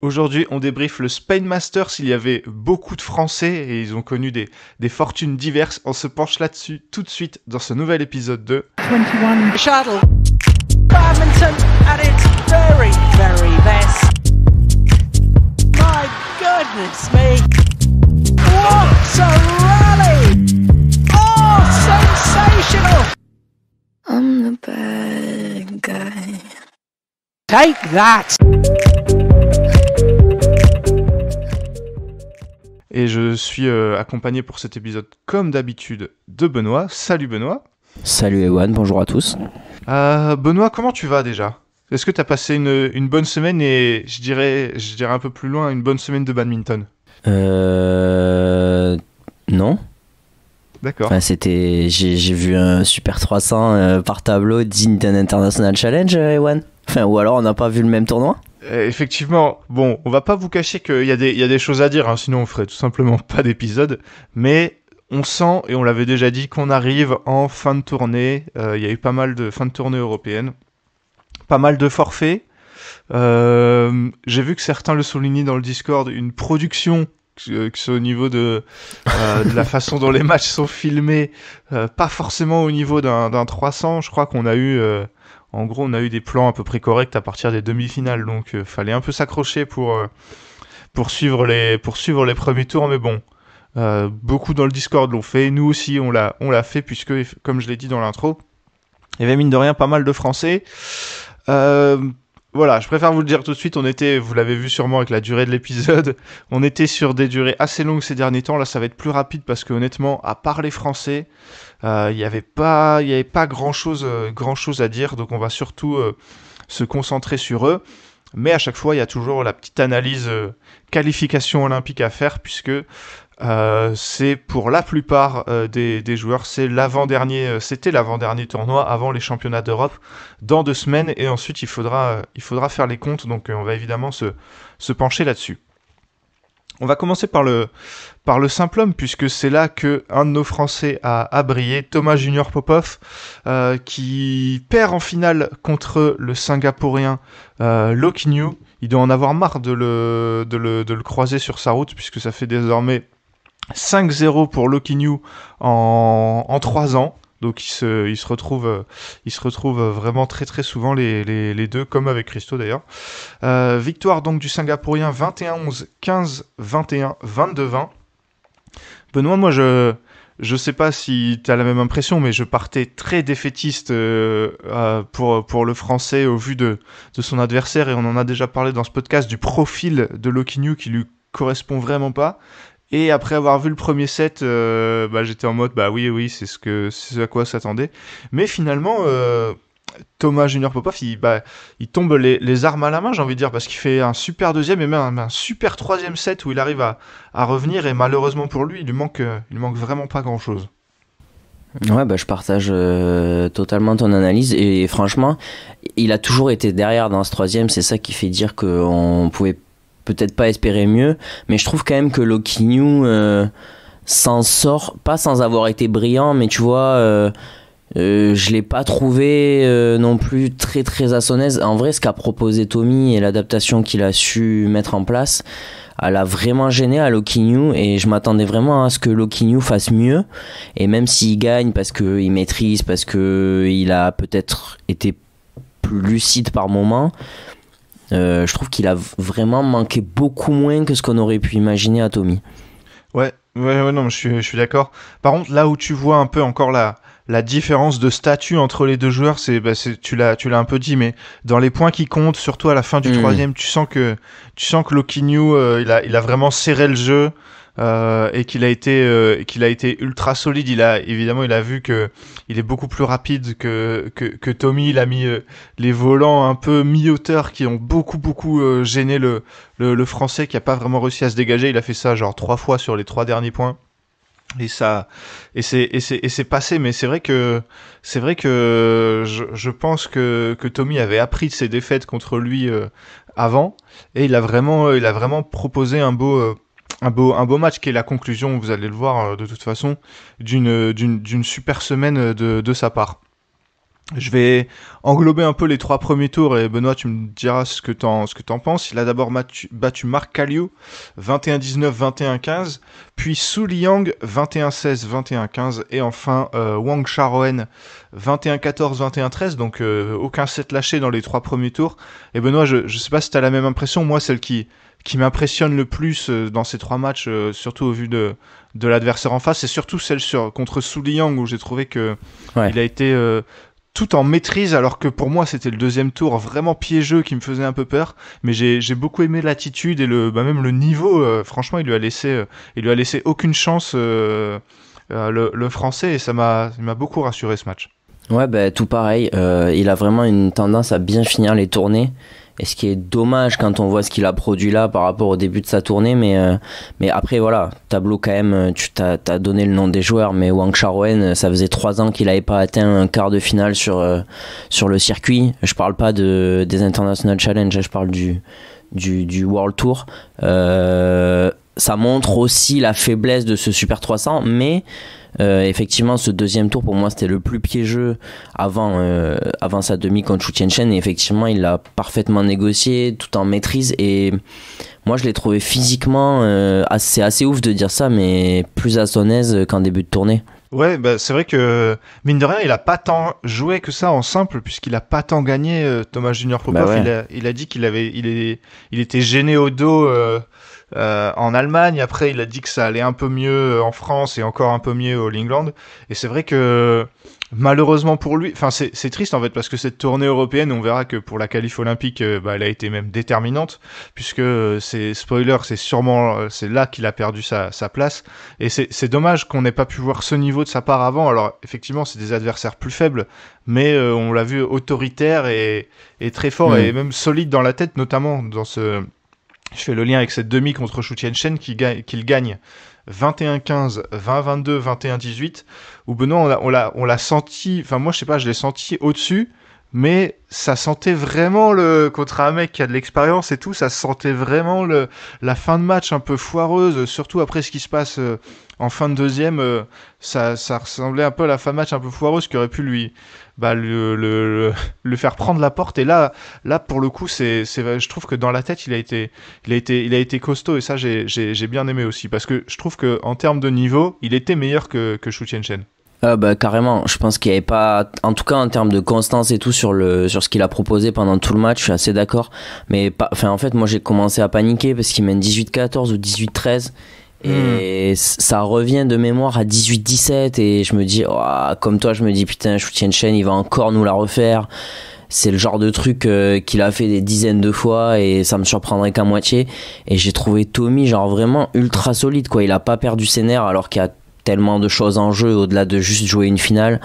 Aujourd'hui, on débriefe le Spain Masters. Il y avait beaucoup de Français et ils ont connu des, des fortunes diverses. On se penche là-dessus tout de suite dans ce nouvel épisode de 21 Shuttle. Badminton at its very, very best. My goodness me. What a rally! Oh, sensational! I'm the bad guy. Take that! Et je suis euh, accompagné pour cet épisode, comme d'habitude, de Benoît. Salut Benoît. Salut Ewan, bonjour à tous. Ah, Benoît, comment tu vas déjà Est-ce que tu as passé une, bonne semaine et je dirais, un peu plus loin, une bonne semaine de badminton Euh. Non. D'accord. c'était, j'ai, vu un Super 300 euh, par tableau digne International Challenge, euh, Ewan. Enfin, ou alors on n'a pas vu le même tournoi euh, effectivement, bon, on va pas vous cacher qu'il y, a des, y a des choses à dire, hein, sinon on ferait tout simplement pas d'épisode, mais on sent, et on l'avait déjà dit, qu'on arrive en fin de tournée, euh, il y a eu pas mal de fin de tournée européenne, pas mal de forfaits, euh, j'ai vu que certains le soulignaient dans le Discord, une production que ce au niveau de, la façon dont les matchs sont filmés, pas forcément au niveau d'un 300. Je crois qu'on a eu, en gros, on a eu des plans à peu près corrects à partir des demi-finales, donc euh, fallait un peu s'accrocher pour, euh, poursuivre suivre les, les premiers tours, mais bon. Euh, beaucoup dans le Discord l'ont fait, nous aussi on l'a, on l'a fait, puisque, comme je l'ai dit dans l'intro, il y avait mine de rien pas mal de Français. Voilà, je préfère vous le dire tout de suite, on était, vous l'avez vu sûrement avec la durée de l'épisode, on était sur des durées assez longues ces derniers temps, là ça va être plus rapide parce que honnêtement, à parler français, euh, il n'y avait pas, avait pas grand chose, euh, grand à dire, donc on va surtout euh, se concentrer sur eux. Mais à chaque fois, il y a toujours la petite analyse qualification olympique à faire, puisque euh, c'est pour la plupart euh, des, joueurs, c'est l'avant-dernier, euh, c'était l'avant-dernier tournoi avant les championnats d'Europe dans deux semaines et ensuite il faudra, il faudra faire les comptes, donc on va évidemment se, pencher là-dessus. On va commencer par le, par le simple homme, puisque c'est là que un de nos Français a, a brillé, Thomas Junior Popov, qui perd en finale contre le Singapourien euh, New Il doit en avoir marre de le, de le, de le croiser sur sa route, puisque ça fait désormais 5-0 pour New en, en 3 ans. Donc ils se, retrouve, retrouvent, se euh, vraiment très très souvent les, deux, comme avec Christo d'ailleurs. Euh, victoire donc du Singapourien 21-11, 15-21, 22-20. Benoît, moi je je sais pas si tu as la même impression, mais je partais très défaitiste euh, pour, pour le français au vu de, son adversaire, et on en a déjà parlé dans ce podcast, du profil de New qui lui correspond vraiment pas. Et après avoir vu le premier set, euh, bah, j'étais en mode bah oui, oui, c'est ce, que, c'est à quoi s'attendait. Mais finalement, euh, Thomas Junior Popov, il, bah, il tombe les, les, armes à la main, j'ai envie de dire, parce qu'il fait un super deuxième et même un, super troisième set où il arrive à, à, revenir. Et malheureusement pour lui, il lui manque, euh, il manque vraiment pas grand chose. Ouais, bah, je partage totalement ton analyse et, franchement, il a toujours été derrière dans ce troisième. C'est ça qui fait dire qu'on pouvait peut-être pas espérer mieux, mais je trouve quand même que Loki New euh, s'en sort, pas sans avoir été brillant, mais tu vois, euh, euh, je l'ai pas trouvé non plus très très à En vrai, ce qu'a proposé Tommy et l'adaptation qu'il a su mettre en place, elle a vraiment gêné à Loki New et je m'attendais vraiment à ce que Loki New fasse mieux. Et même s'il gagne parce qu'il maîtrise, parce qu'il a peut-être été plus lucide par moment, euh, je trouve qu'il a vraiment manqué beaucoup moins que ce qu'on aurait pu imaginer à Tommy. Ouais, ouais, ouais non, je suis, d'accord. Par contre, là où tu vois un peu encore la, différence de statut entre les deux joueurs, c'est, bah, tu l'as, un peu dit, mais dans les points qui comptent, surtout à la fin du hmm. troisième, tu sens que, tu sens que euh, il a vraiment serré le jeu. Euh, et qu'il a été euh, qu'il a été ultra solide. Il a évidemment il a vu que il est beaucoup plus rapide que que, que Tommy. Il a mis euh, les volants un peu mi-hauteur qui ont beaucoup beaucoup gêné le, le, le français qui a pas vraiment réussi à se dégager. Il a fait ça genre trois fois sur les trois derniers points et ça et c'est et c'est et c'est passé mais c'est vrai que c'est vrai que je, je pense que que Tommy avait appris de ses défaites contre lui avant et il a vraiment il a vraiment proposé un beau un beau, un beau match qui est la conclusion, vous allez le voir euh, de toute façon, d'une, d'une, super semaine euh, de, sa part. Je vais englober un peu les trois premiers tours et Benoît, tu me diras ce que t'en, ce que penses. Il a d'abord battu, battu Marc Callio, 21-19, 21-15, puis Su Liang, 21-16, 21-15, et enfin euh, Wang charoen 21-14, 21-13, donc aucun set lâché dans les trois premiers tours. Et Benoît, je, je sais pas si tu as la même impression, moi, celle qui, qui m'impressionne le plus euh, dans ces trois matchs, euh, surtout au vu de, de l'adversaire en face, c'est surtout celle sur, contre Souliang où j'ai trouvé que il a été euh, tout en maîtrise, alors que pour moi c'était le deuxième tour vraiment piégeux qui me faisait un peu peur. Mais j'ai beaucoup aimé l'attitude et le, bah, même le niveau. franchement, il lui a laissé, il lui a laissé aucune chance le, français et ça m'a beaucoup rassuré ce match. Ouais, ben tout pareil. il a vraiment une tendance à bien finir les tournées et ce qui est dommage quand on voit ce qu'il a produit là par rapport au début de sa tournée. Mais, euh, mais après, voilà, tableau quand même, euh, tu t'as, as donné le nom des joueurs, mais Wang Charwen, euh, ça faisait trois ans qu'il n'avait pas atteint un quart de finale sur, sur le circuit. Je parle pas de, des International Challenge, je parle du, du, du World Tour. Euh, ça montre aussi la faiblesse de ce Super 300, mais euh, effectivement, ce deuxième tour pour moi c'était le plus piégeux avant euh, avant sa demi contre Tianchen. et effectivement il l'a parfaitement négocié tout en maîtrise et moi je l'ai trouvé physiquement euh, assez ouf de dire ça mais plus à son aise qu'en début de tournée. Ouais, bah, c'est vrai que mine de rien, il a pas tant joué que ça en simple puisqu'il a pas tant gagné Thomas Junior Popov. Bah il, a, dit qu'il avait il, est, il était gêné au dos euh, en Allemagne. Après, il a dit que ça allait un peu mieux euh, en France et encore un peu mieux au England. Et c'est vrai que malheureusement pour lui, enfin c'est triste en fait parce que cette tournée européenne, on verra que pour la qualif olympique, euh, bah, elle a été même déterminante puisque c'est spoiler, c'est sûrement c'est là qu'il a perdu sa, place. Et c'est dommage qu'on n'ait pas pu voir ce niveau de sa part avant. Alors effectivement, c'est des adversaires plus faibles, mais on l'a vu autoritaire et, très fort mm. et même solide dans la tête, notamment dans ce je fais le lien avec cette demi contre Shu Chen qu'il gagne, 21-15, 20-22, 21-18, où Benoît, on l'a senti, enfin moi je sais pas, je l'ai senti au-dessus, mais ça sentait vraiment le contre un mec qui a de l'expérience et tout, ça sentait vraiment le la fin de match un peu foireuse, surtout après ce qui se passe euh, en fin de deuxième, euh, ça, ça ressemblait un peu à la fin de match un peu foireuse qui aurait pu lui bah, le, le, le, faire prendre la porte et là là pour le coup c'est je trouve que dans la tête il a été il a été il a été costaud et ça j'ai j'ai bien aimé aussi parce que je trouve que en termes de niveau il était meilleur que que Shu Tianchen. Ah, bah, carrément, je pense qu'il n'y avait pas, en tout cas en termes de constance et tout sur le sur ce qu'il a proposé pendant tout le match, je suis assez d'accord. Mais pas, enfin en fait, moi j'ai commencé à paniquer parce qu'il mène 18-14 ou 18-13 et hmm. ça revient de mémoire à 18-17 et je me dis, oh, comme toi, je me dis putain, je une chaîne il va encore nous la refaire. C'est le genre de truc euh, qu'il a fait des dizaines de fois et ça me surprendrait qu'à moitié. Et j'ai trouvé Tommy genre vraiment ultra solide quoi. Il a pas perdu ses nerfs alors qu'il a tellement de choses en jeu au-delà de juste jouer une finale.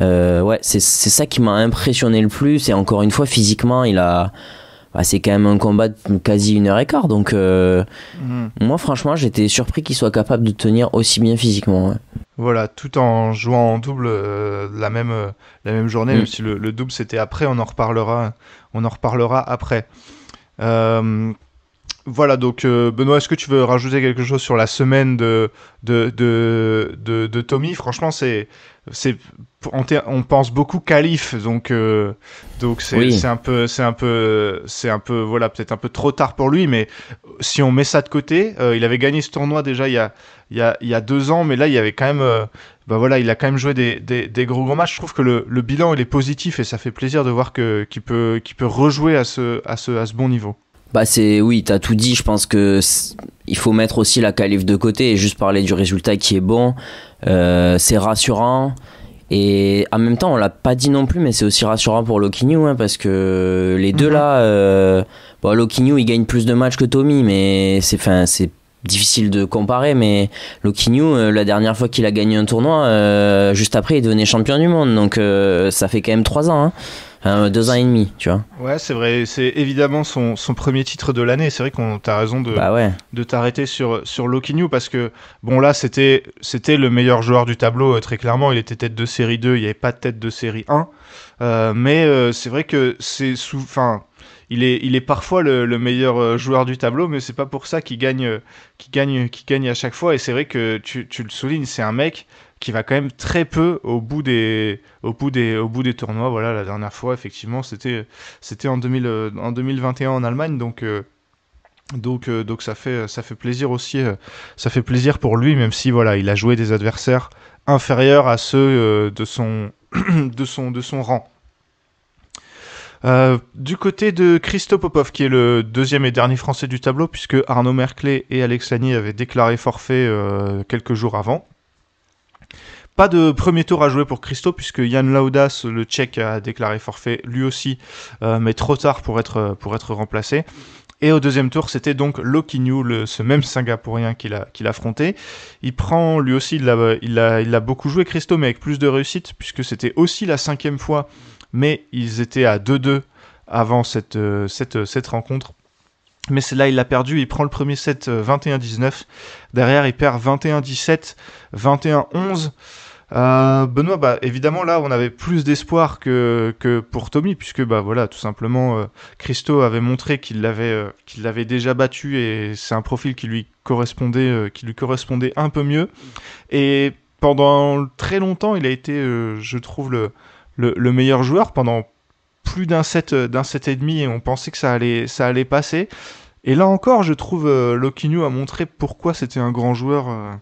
Euh, ouais, c'est ça qui m'a impressionné le plus. Et encore une fois, physiquement, il a. Bah, c'est quand même un combat de quasi une heure et quart. Donc, euh, mm. moi, franchement, j'étais surpris qu'il soit capable de tenir aussi bien physiquement. Voilà, tout en jouant en double euh, la, même, la même journée, mm. même si le, double c'était après, on en reparlera. On en reparlera après. Voilà, donc euh, Benoît, est-ce que tu veux rajouter quelque chose sur la semaine de, de, de, de, Tommy Franchement, c'est, c'est, on, on, pense beaucoup qualif, donc, euh, donc c'est, un peu, c'est un peu, c'est un peu, voilà, peut-être un peu trop tard pour lui, mais euh, si on met ça de côté, il avait gagné ce tournoi déjà il y a, il y, a, il y a deux ans, mais là, il y avait quand même, bah voilà, il a quand même joué des, des, des, gros gros matchs. Je trouve que le, le bilan, il est positif et ça fait plaisir de voir que, qu'il peut, qu'il peut rejouer à ce, à ce, à ce bon niveau. Bah c'est oui, t'as tout dit. Je pense que il faut mettre aussi la calife de côté et juste parler du résultat qui est bon. Euh, c'est rassurant. Et en même temps, on l'a pas dit non plus, mais c'est aussi rassurant pour Lokinyu, hein, New parce que les deux mhm. là, euh, New, il gagne plus de matchs que Tommy, mais c'est fin, c'est difficile de comparer, mais Lokinyu, New, euh, la dernière fois qu'il a gagné un tournoi, euh, juste après, il devenait champion du monde, donc ça fait quand même trois ans. Hein. Hein, deux ans et demi, tu vois. Ouais, c'est vrai. C'est évidemment son, premier titre de l'année. C'est vrai qu'on t'a raison de, bah de t'arrêter sur, sur Loki New parce que, bon, là, c'était, c'était le meilleur joueur du tableau, euh, très clairement. Il était tête de série 2, il n'y avait pas de tête de série 1. Euh, mais euh, c'est vrai que c'est sous. Fin, il est, il est parfois le, meilleur joueur du tableau, mais c'est pas pour ça qu'il gagne, qu'il gagne, qu'il gagne à chaque fois. Et c'est vrai que tu le soulignes, c'est un mec qui va quand même très peu au bout des, au bout des, au bout des tournois. Voilà, la dernière fois, effectivement, c'était, c'était en, 2021 euh, en Allemagne, donc. Euh, donc, euh, donc ça, fait, ça fait plaisir aussi, ça fait plaisir pour lui, même si voilà, il a joué des adversaires inférieurs à ceux de, son, de, son, de son rang. du côté de Christophe Popov, qui est le deuxième et dernier français du tableau, puisque Arnaud Merclé et Alex avaient déclaré forfait quelques jours avant. Pas de premier tour à jouer pour Christo, puisque Jan Laudas, le tchèque, a déclaré forfait lui aussi, euh, mais trop tard pour être, euh, pour être remplacé. Et au deuxième tour, c'était donc Lokinyu, ce même Singapourien qu'il a, qu'il affronté. Il prend, lui aussi, il a, il, a, beaucoup joué Christo, mais avec plus de réussite, puisque c'était aussi la cinquième fois, mais ils étaient à 2-2 avant cette, euh, cette, cette rencontre. Mais c'est là, il l'a perdu. Il prend le premier set 21-19. Derrière, il perd 21-17, 21-11. Euh, Benoît, bah, évidemment, là, on avait plus d'espoir que, que pour Tommy, puisque, bah, voilà, tout simplement, euh, Christo avait montré qu'il l'avait, euh, qu'il l'avait déjà battu et c'est un profil qui lui correspondait, qui lui correspondait un peu mieux. Et pendant très longtemps, il a été, je trouve, le, le, meilleur joueur pendant plus d'un set, d'un set et demi et on pensait que ça allait, ça allait passer. Et là encore, je trouve, Lokinu a montré pourquoi c'était un grand joueur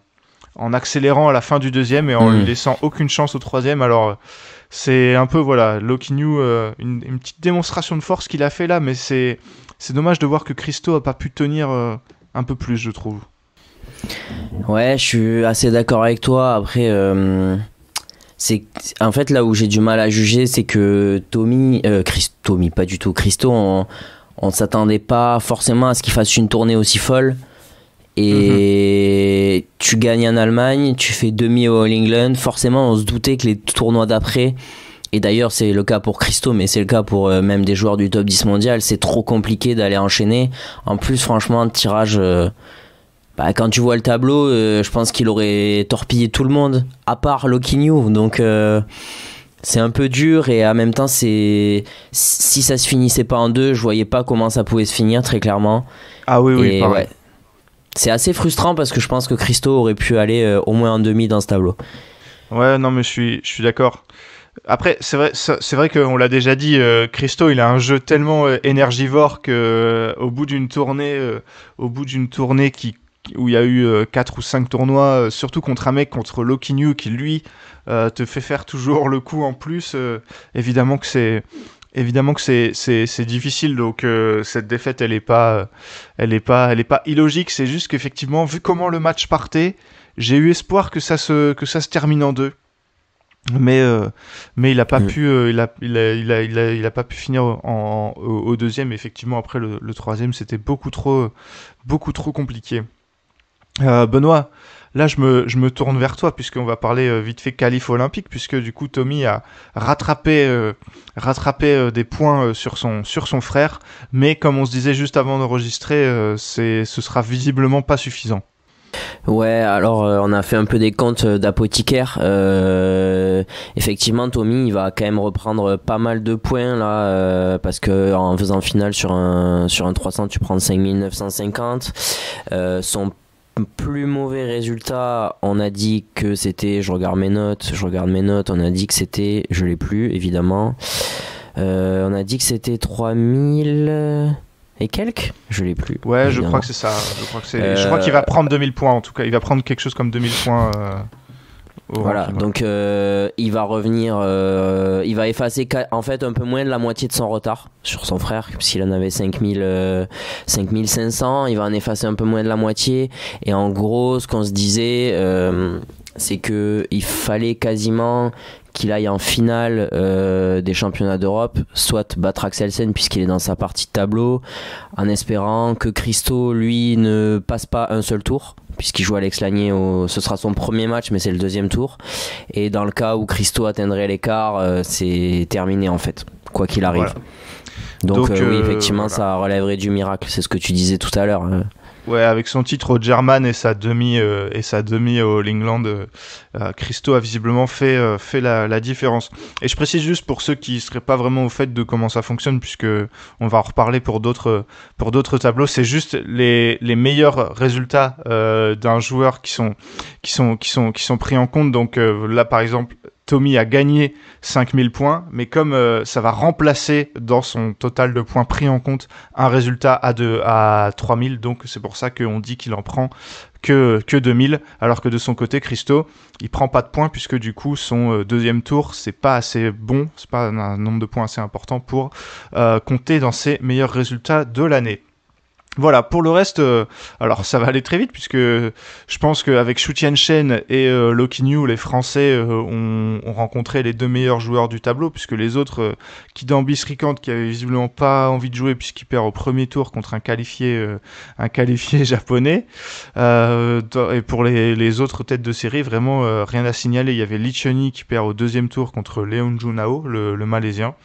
en accélérant à la fin du deuxième et en lui hmm. laissant aucune chance au troisième. Alors c'est un peu voilà Loki New euh, une, petite démonstration de force qu'il a fait là, mais c'est c'est dommage de voir que Christo a pas pu tenir euh, un peu plus, je trouve. Ouais, je suis assez d'accord avec toi. Après, euh, c'est en fait là où j'ai du mal à juger, c'est que Tommy, Christo, Tommy, pas du tout, Christo, on, ne s'attendait pas forcément à ce qu'il fasse une tournée aussi folle. Et mhm. tu gagnes en Allemagne, tu fais demi au All England. Forcément, on se doutait que les tournois d'après, et d'ailleurs c'est le cas pour Christo, mais c'est le cas pour euh, même des joueurs du top 10 mondial, c'est trop compliqué d'aller enchaîner. En plus, franchement, un tirage... Euh, bah, quand tu vois le tableau, euh, je pense qu'il aurait torpillé tout le monde, à part Loki Donc c'est un peu dur et en même temps, c'est si ça se finissait pas en deux, je voyais pas comment ça pouvait se finir très clairement. Ah oui, oui, Ouais, c'est assez frustrant parce que je pense que Christo aurait pu aller euh, au moins en demi dans ce tableau. Ouais, non, mais je suis, je suis d'accord. Après, c'est vrai, c'est vrai qu'on l'a déjà dit, euh, Christo, il a un jeu tellement euh, énergivore que au bout d'une tournée, au bout d'une tournée qui où il y a eu 4 ou 5 tournois, surtout contre un mec contre Loki New qui lui te fait faire toujours le coup en plus. évidemment que c'est évidemment que c'est difficile, donc euh, cette défaite, elle n'est pas, elle pas, elle est pas illogique. C'est juste qu'effectivement, vu comment le match partait, j'ai eu espoir que ça se, que ça se termine en deux. Mais euh, mais il n'a pas pu il, a, pas pu finir en, au, deuxième effectivement après le, le troisième c'était beaucoup trop beaucoup trop compliqué euh, Benoît, là je me, je me, tourne vers toi puisqu'on va parler euh, vite fait qualif olympique puisque du coup Tommy a rattrapé, euh, rattrapé des points sur, son, sur son frère mais comme on se disait juste avant d'enregistrer c'est ce sera visiblement pas suffisant. Ouais, alors on a fait un peu des comptes d'apothicaire. effectivement, Tommy, il va quand même reprendre pas mal de points là, parce que en faisant finale sur un sur un 300, tu prends 5950. son plus mauvais résultat, on a dit que c'était, je regarde mes notes, je regarde mes notes, on a dit que c'était, je l'ai plus évidemment, euh, on a dit que c'était 3000 et quelques, je l'ai plus. Ouais, je crois que c'est ça, je crois je crois euh, qu'il va prendre 2000 points en tout cas, il va prendre quelque chose comme 2000 points. Euh voilà, donc euh, il va revenir, euh, il va effacer en fait un peu moins de la moitié de son retard sur son frère, s'il en avait 5500, euh, il va en effacer un peu moins de la moitié. Et en gros, ce qu'on se disait, c'est que fallait quasiment qu'il aille en finale des championnats d'Europe, soit battre Axelsen puisqu'il est dans sa partie de tableau, en espérant que Christo, lui, ne passe pas un seul tour, puisqu'il joue Alex Lagné. Ce sera son premier match, mais c'est le deuxième tour. Et dans le cas où Christo atteindrait l'écart, euh, c'est terminé en fait, quoi qu'il arrive. Donc, euh, oui, euh, effectivement, ça relèverait du miracle. C'est ce que tu disais tout à l'heure. Hein. Ouais, avec son titre au German et sa demi euh, et sa demi au Lingland, euh, euh, Christo a visiblement fait euh, fait la, la, différence. Et je précise juste pour ceux qui seraient pas vraiment au fait de comment ça fonctionne, puisque on va en reparler pour d'autres pour d'autres tableaux. C'est juste les, les meilleurs résultats d'un joueur qui sont qui sont qui sont qui sont pris en compte. Donc là, par exemple, Tommy a gagné 5000 points, mais comme euh, ça va remplacer dans son total de points pris en compte un résultat à, deux à 3000, donc c'est pour ça qu'on dit qu'il en prend que, que 2000, alors que de son côté, Christo, il prend pas de points puisque du coup, son euh, deuxième tour, c'est pas assez bon, c'est pas un, nombre de points assez important pour euh, compter dans ses meilleurs résultats de l'année. Voilà, pour le reste, euh, alors ça va aller très vite puisque je pense qu'avec Shu Tianchen et euh, Loki New, les Français euh, ont, rencontré les deux meilleurs joueurs du tableau puisque les autres, euh, Kidambi Srikant, qui avait visiblement pas envie de jouer puisqu'il perd au premier tour contre un qualifié, un qualifié japonais, et pour les, autres têtes de série, vraiment rien à signaler. Il y avait Li qui perd au deuxième tour contre Leon Junao, le, le malaisien.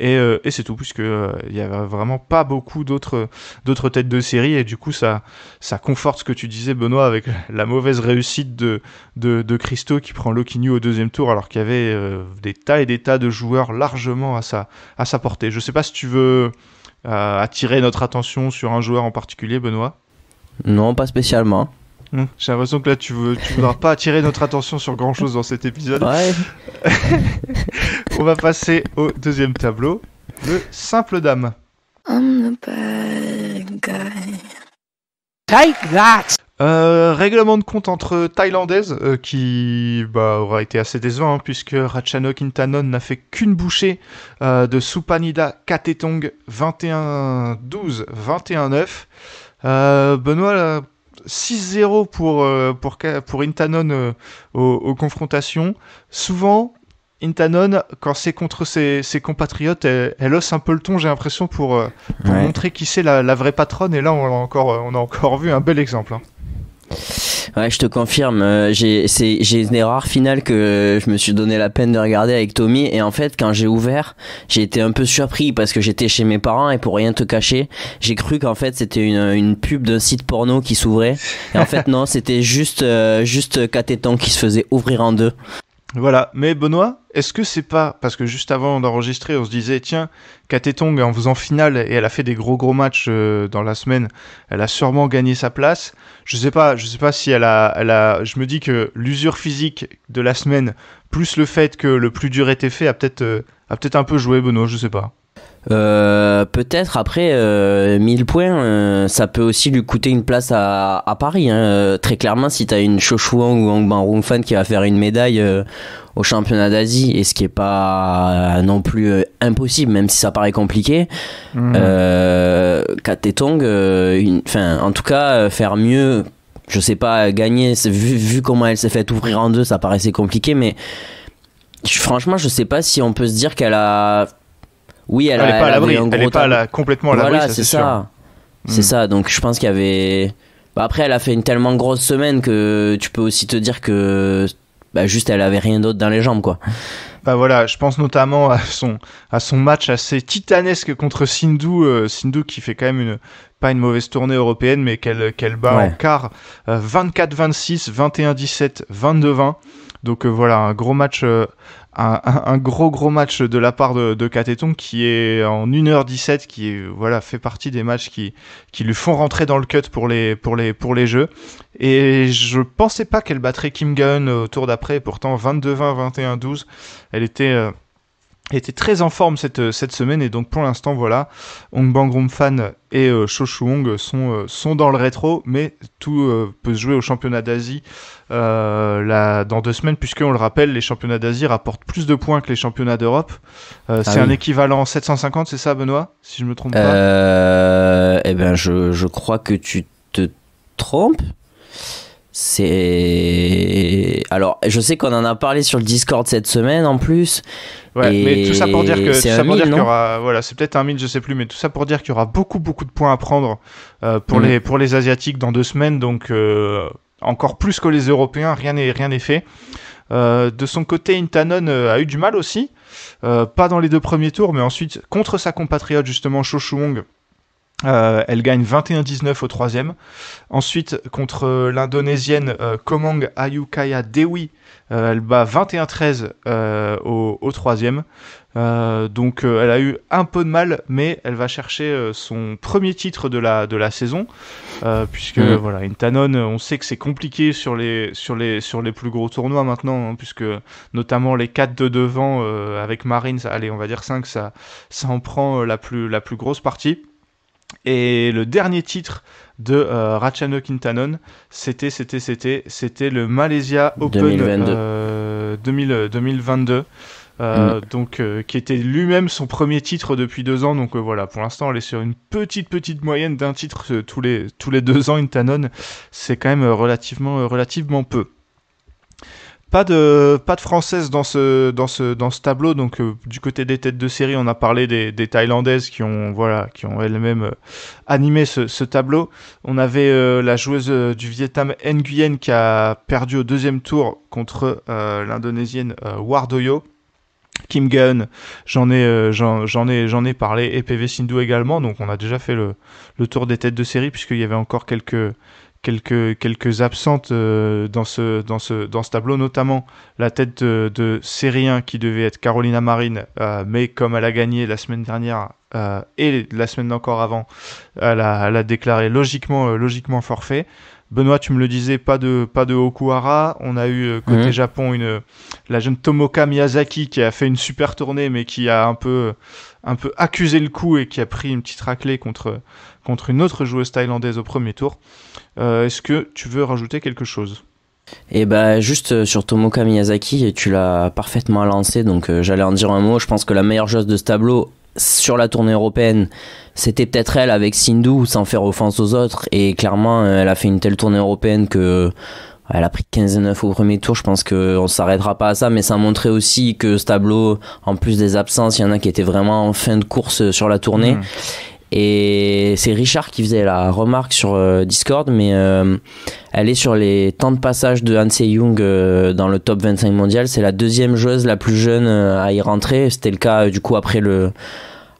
Euh, et, c'est tout, puisque euh, il y avait vraiment pas beaucoup d'autres d'autres têtes de série. Et du coup, ça, ça conforte ce que tu disais, Benoît, avec la mauvaise réussite de, de, Christo qui prend Lokinu au deuxième tour, alors qu'il y avait euh, des tas et des tas de joueurs largement à sa, à sa portée. Je sais pas si tu veux attirer notre attention sur un joueur en particulier, Benoît. Non, pas spécialement. Hum, j'ai l'impression que là, tu ne voudras pas attirer notre attention sur grand chose dans cet épisode. Ouais. On va passer au deuxième tableau, le simple dame. Take that! Euh, règlement de compte entre Thaïlandaises, euh, qui bah, aura été assez décevant, hein, puisque Ratchanok Intanon n'a fait qu'une bouchée euh, de Supanida Katetong 21-12, 21-9. Benoît, 6-0 pour, pour, Intanon aux, confrontations. Souvent, Intanon, quand c'est contre ses, compatriotes, elle, osse un peu le ton, j'ai l'impression, pour, euh, montrer qui c'est la, vraie patronne. Et là, on a encore, euh, on a encore vu un bel exemple. Hein. Ouais, je te confirme. Euh, j'ai une erreur finale que je me suis donné la peine de regarder avec Tommy. Et en fait, quand j'ai ouvert, j'ai été un peu surpris parce que j'étais chez mes parents et pour rien te cacher, j'ai cru qu'en fait c'était une, pub d'un site porno qui s'ouvrait. Et en fait, non, c'était juste juste Catéton qui se faisait ouvrir en deux. Voilà. Mais Benoît, est-ce que c'est pas parce que juste avant d'enregistrer, on se disait tiens, Katetong en faisant finale et elle a fait des gros gros matchs euh, dans la semaine, elle a sûrement gagné sa place. Je sais pas, je sais pas si elle a, elle a. Je me dis que l'usure physique de la semaine plus le fait que le plus dur était fait a peut-être euh, a peut-être un peu joué Benoît, je sais pas. Euh, peut-être après 1000 euh, points, euh, ça peut aussi lui coûter une place à, Paris. Hein. Très clairement, si t'as une Shoshuang ou Wang Rungfan qui va faire une médaille au championnat d'Asie, et ce qui est pas non plus impossible, même si ça paraît compliqué, mmh. Katetong, enfin, en tout cas, faire mieux, je sais pas, gagner, vu, comment elle s'est fait ouvrir en deux, ça paraissait compliqué, mais franchement, je sais pas si on peut se dire qu'elle a oui, elle, n'est pas l'abri, elle est pas complètement à l'abri, c'est ça. C'est hmm. ça, donc je pense qu'il y avait. Bah, après, elle a fait une tellement grosse semaine que tu peux aussi te dire que bah, juste elle avait rien d'autre dans les jambes, quoi. Bah voilà, je pense notamment à son, à son match assez titanesque contre Sindou, euh, Sindou qui fait quand même une, pas une mauvaise tournée européenne, mais qu'elle qu'elle bat en quart 24-26, 21-17, 22-20. Donc euh, voilà, un gros match, euh, un, gros gros match de la part de, de qui est en 1h17, qui voilà, fait partie des matchs qui, qui lui font rentrer dans le cut pour les, pour les, pour les jeux. Et je pensais pas qu'elle battrait Kim Gun euh, au tour d'après, pourtant 22-20, 21-12, elle était était très en forme cette, euh, cette semaine et donc pour l'instant voilà, Hong Bang Fan et euh, sont, euh, sont dans le rétro mais tout euh, peut se jouer au championnat d'Asie dans deux semaines puisque on le rappelle les championnats d'Asie rapportent plus de points que les championnats d'Europe ah c'est un équivalent 750 c'est ça Benoît si je me trompe pas Eh ben je, je crois que tu te trompes c'est alors, je sais qu'on en a parlé sur le Discord cette semaine en plus. Ouais, mais tout ça pour dire que c'est aura, voilà, c'est peut-être un mille, je sais plus, mais tout ça pour dire qu'il y aura beaucoup beaucoup de points à prendre euh, pour mm. les pour les asiatiques dans deux semaines, donc euh, encore plus que les Européens, rien n'est rien fait. Euh, de son côté, Intanon a eu du mal aussi, pas dans les deux premiers tours, mais ensuite contre sa compatriote justement Cho euh, elle gagne 21-19 au troisième. Ensuite, contre l'Indonésienne euh, Komang Ayukaya Dewi, euh, elle bat 21-13 au, troisième. donc elle a eu un peu de mal, mais elle va chercher son premier titre de la, de la saison. puisque mm. voilà, une on sait que c'est compliqué sur les, sur, les, sur les plus gros tournois maintenant, hein, puisque notamment les 4 de devant avec Marine, allez, on va dire 5, ça, ça en prend la, la plus grosse partie. Et le dernier titre de Ratchanok euh, Ratchano c'était, c'était, c'était, c'était le Malaysia Open 2022. Euh, euh, mm. donc qui était lui-même son premier titre depuis deux ans. Donc voilà, pour l'instant, elle est sur une petite petite moyenne d'un titre tous les tous les deux ans une C'est quand même relativement relativement peu. Pas de, pas de françaises dans ce, dans ce, dans ce tableau. Donc, euh, du côté des têtes de série, on a parlé des, Thaïlandaises qui ont, voilà, qui ont elles-mêmes euh, animé ce, tableau. On avait euh, la joueuse du Vietnam Nguyen qui a perdu au deuxième tour contre l'Indonésienne Wardoyo. Kim Gun. j'en ai, ai, ai parlé, et PV Sindhu également. Donc on a déjà fait le, le tour des têtes de série puisqu'il y avait encore quelques quelques, quelques absentes euh, dans, ce, dans, ce, dans ce tableau, notamment la tête de, de série qui devait être Carolina Marine, euh, mais comme elle a gagné la semaine dernière euh, et la semaine encore avant, elle a, déclaré logiquement, logiquement forfait. Benoît, tu me le disais, pas de, pas de Okuhara. On a eu côté Japon une, la jeune Tomoka Miyazaki qui a fait une super tournée, mais qui a un peu, un peu accusé le coup et qui a pris une petite raclée contre contre une autre joueuse thaïlandaise au premier tour. Euh, est-ce que tu veux rajouter quelque chose et eh ben juste euh, sur Tomoka Miyazaki, tu l'as parfaitement lancé, donc euh, j'allais en dire un mot. Je pense que la meilleure joueuse de ce tableau sur la tournée européenne, c'était peut-être elle avec Sindhu, sans faire offense aux autres. Et clairement, elle a fait une telle tournée européenne que elle a pris 15 et 9 au premier tour, je pense qu'on s'arrêtera pas à ça, mais ça montrait aussi que ce tableau, en plus des absences, il y en a qui étaient vraiment en fin de course sur la tournée. Hmm. Et c'est Richard qui faisait la remarque sur euh, Discord, mais euh, elle est sur les temps de passage de Hanse young euh, dans le top 25 mondial. C'est la deuxième joueuse la plus jeune à y rentrer. C'était le cas du coup après, le,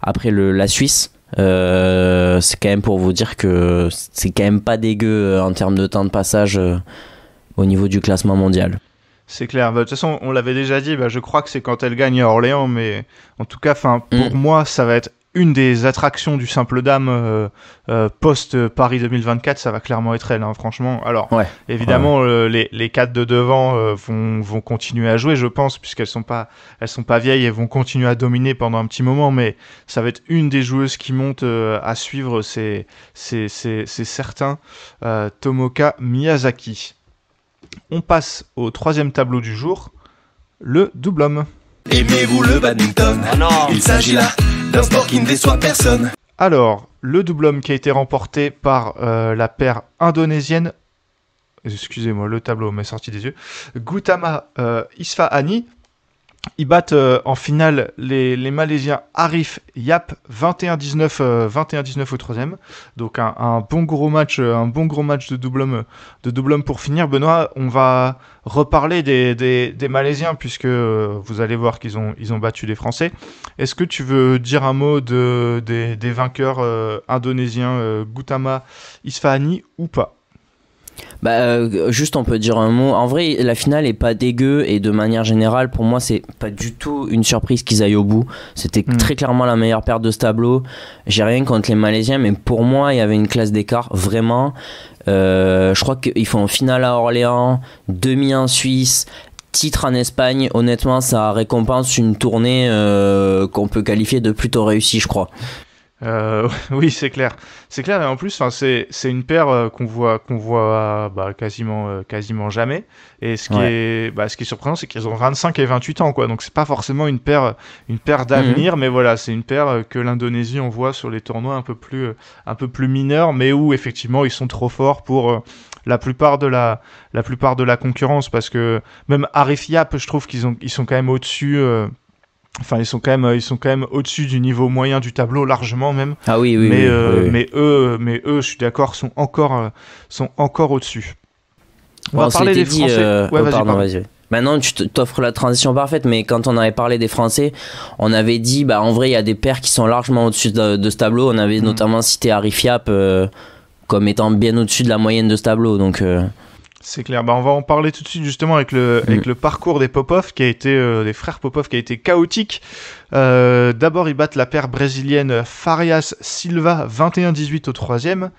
après le, la Suisse. c'est quand même pour vous dire que c'est quand même pas dégueu en termes de temps de passage au niveau du classement mondial. C'est clair. Bah, de toute façon, on l'avait déjà dit, bah, je crois que c'est quand elle gagne à Orléans, mais en tout cas, fin, pour mm. moi, ça va être une des attractions du simple dame post Paris 2024, ça va clairement être elle, hein, franchement. Alors, évidemment, euh, les, les quatre de devant euh, vont, continuer à jouer, je pense, puisqu'elles sont pas elles sont pas vieilles et vont continuer à dominer pendant un petit moment, mais ça va être une des joueuses qui monte euh, à suivre, c'est c'est certain, Tomoka Miyazaki. On passe au troisième tableau du jour, le double homme. Aimez-vous le badminton ah Il s'agit là alors, le double homme qui a été remporté par euh, la paire indonésienne, excusez-moi, le tableau m'est sorti des yeux, Gutama euh, Isfahani ils battent euh, en finale les, les, Malaisiens Arif Yap 21-19 21-19 euh, au troisième. Donc un, bon gros match, euh, un bon gros match de double homme, de double pour finir. Benoît, on va reparler des, Malaisiens puisque vous allez voir qu'ils ont ils ont battu les Français. Est-ce que tu veux dire un mot de, des, des vainqueurs indonésiens Gutama Isfahani ou pas? Bah, euh, juste, on peut dire un mot. En vrai, la finale est pas dégueu et de manière générale, pour moi, c'est pas du tout une surprise qu'ils aillent au bout. C'était hmm. très clairement la meilleure paire de ce tableau. J'ai rien contre les Malaisiens, mais pour moi, il y avait une classe d'écart vraiment. Euh, je crois qu'ils font finale à Orléans, demi en Suisse, titre en Espagne, honnêtement, ça récompense une tournée euh, qu'on peut qualifier de plutôt réussie, je crois. Euh, oui, c'est clair. C'est clair, et en plus, c'est une paire euh, qu'on voit, qu'on voit bah, quasiment, euh, quasiment jamais. Et ce qui, est, bah, ce qui surprenant, c'est qu'ils ont 25 et 28 ans, quoi. Donc, c'est pas forcément une paire, une paire mhm. d'avenir, mais voilà, c'est une paire que l'Indonésie envoie sur les tournois un peu plus, un peu plus mineurs, mais où effectivement, ils sont trop forts pour la plupart de la, la plupart de la concurrence, parce que même Arif Yap, je trouve qu'ils ils sont quand même au-dessus Enfin, ils sont quand même, euh, ils sont quand même au-dessus du niveau moyen du tableau largement même. Ah oui, oui. Mais, euh, eux, mais eux, je suis d'accord, sont encore, euh, sont encore au-dessus. On des Français. y Maintenant, tu t'offres la transition parfaite, mais quand on avait parlé des Français, on avait dit, bah, en vrai, il y a des pairs qui sont largement au-dessus de, ce tableau. On avait mhm. notamment cité Harry comme étant bien au-dessus de la moyenne de ce tableau. Donc, c'est clair. Bah, on va en parler tout de suite justement avec le, mm. le parcours des Popov qui a été euh, des frères Popov qui a été chaotique. Euh, d'abord ils battent la paire brésilienne Farias Silva 21-18 au troisième,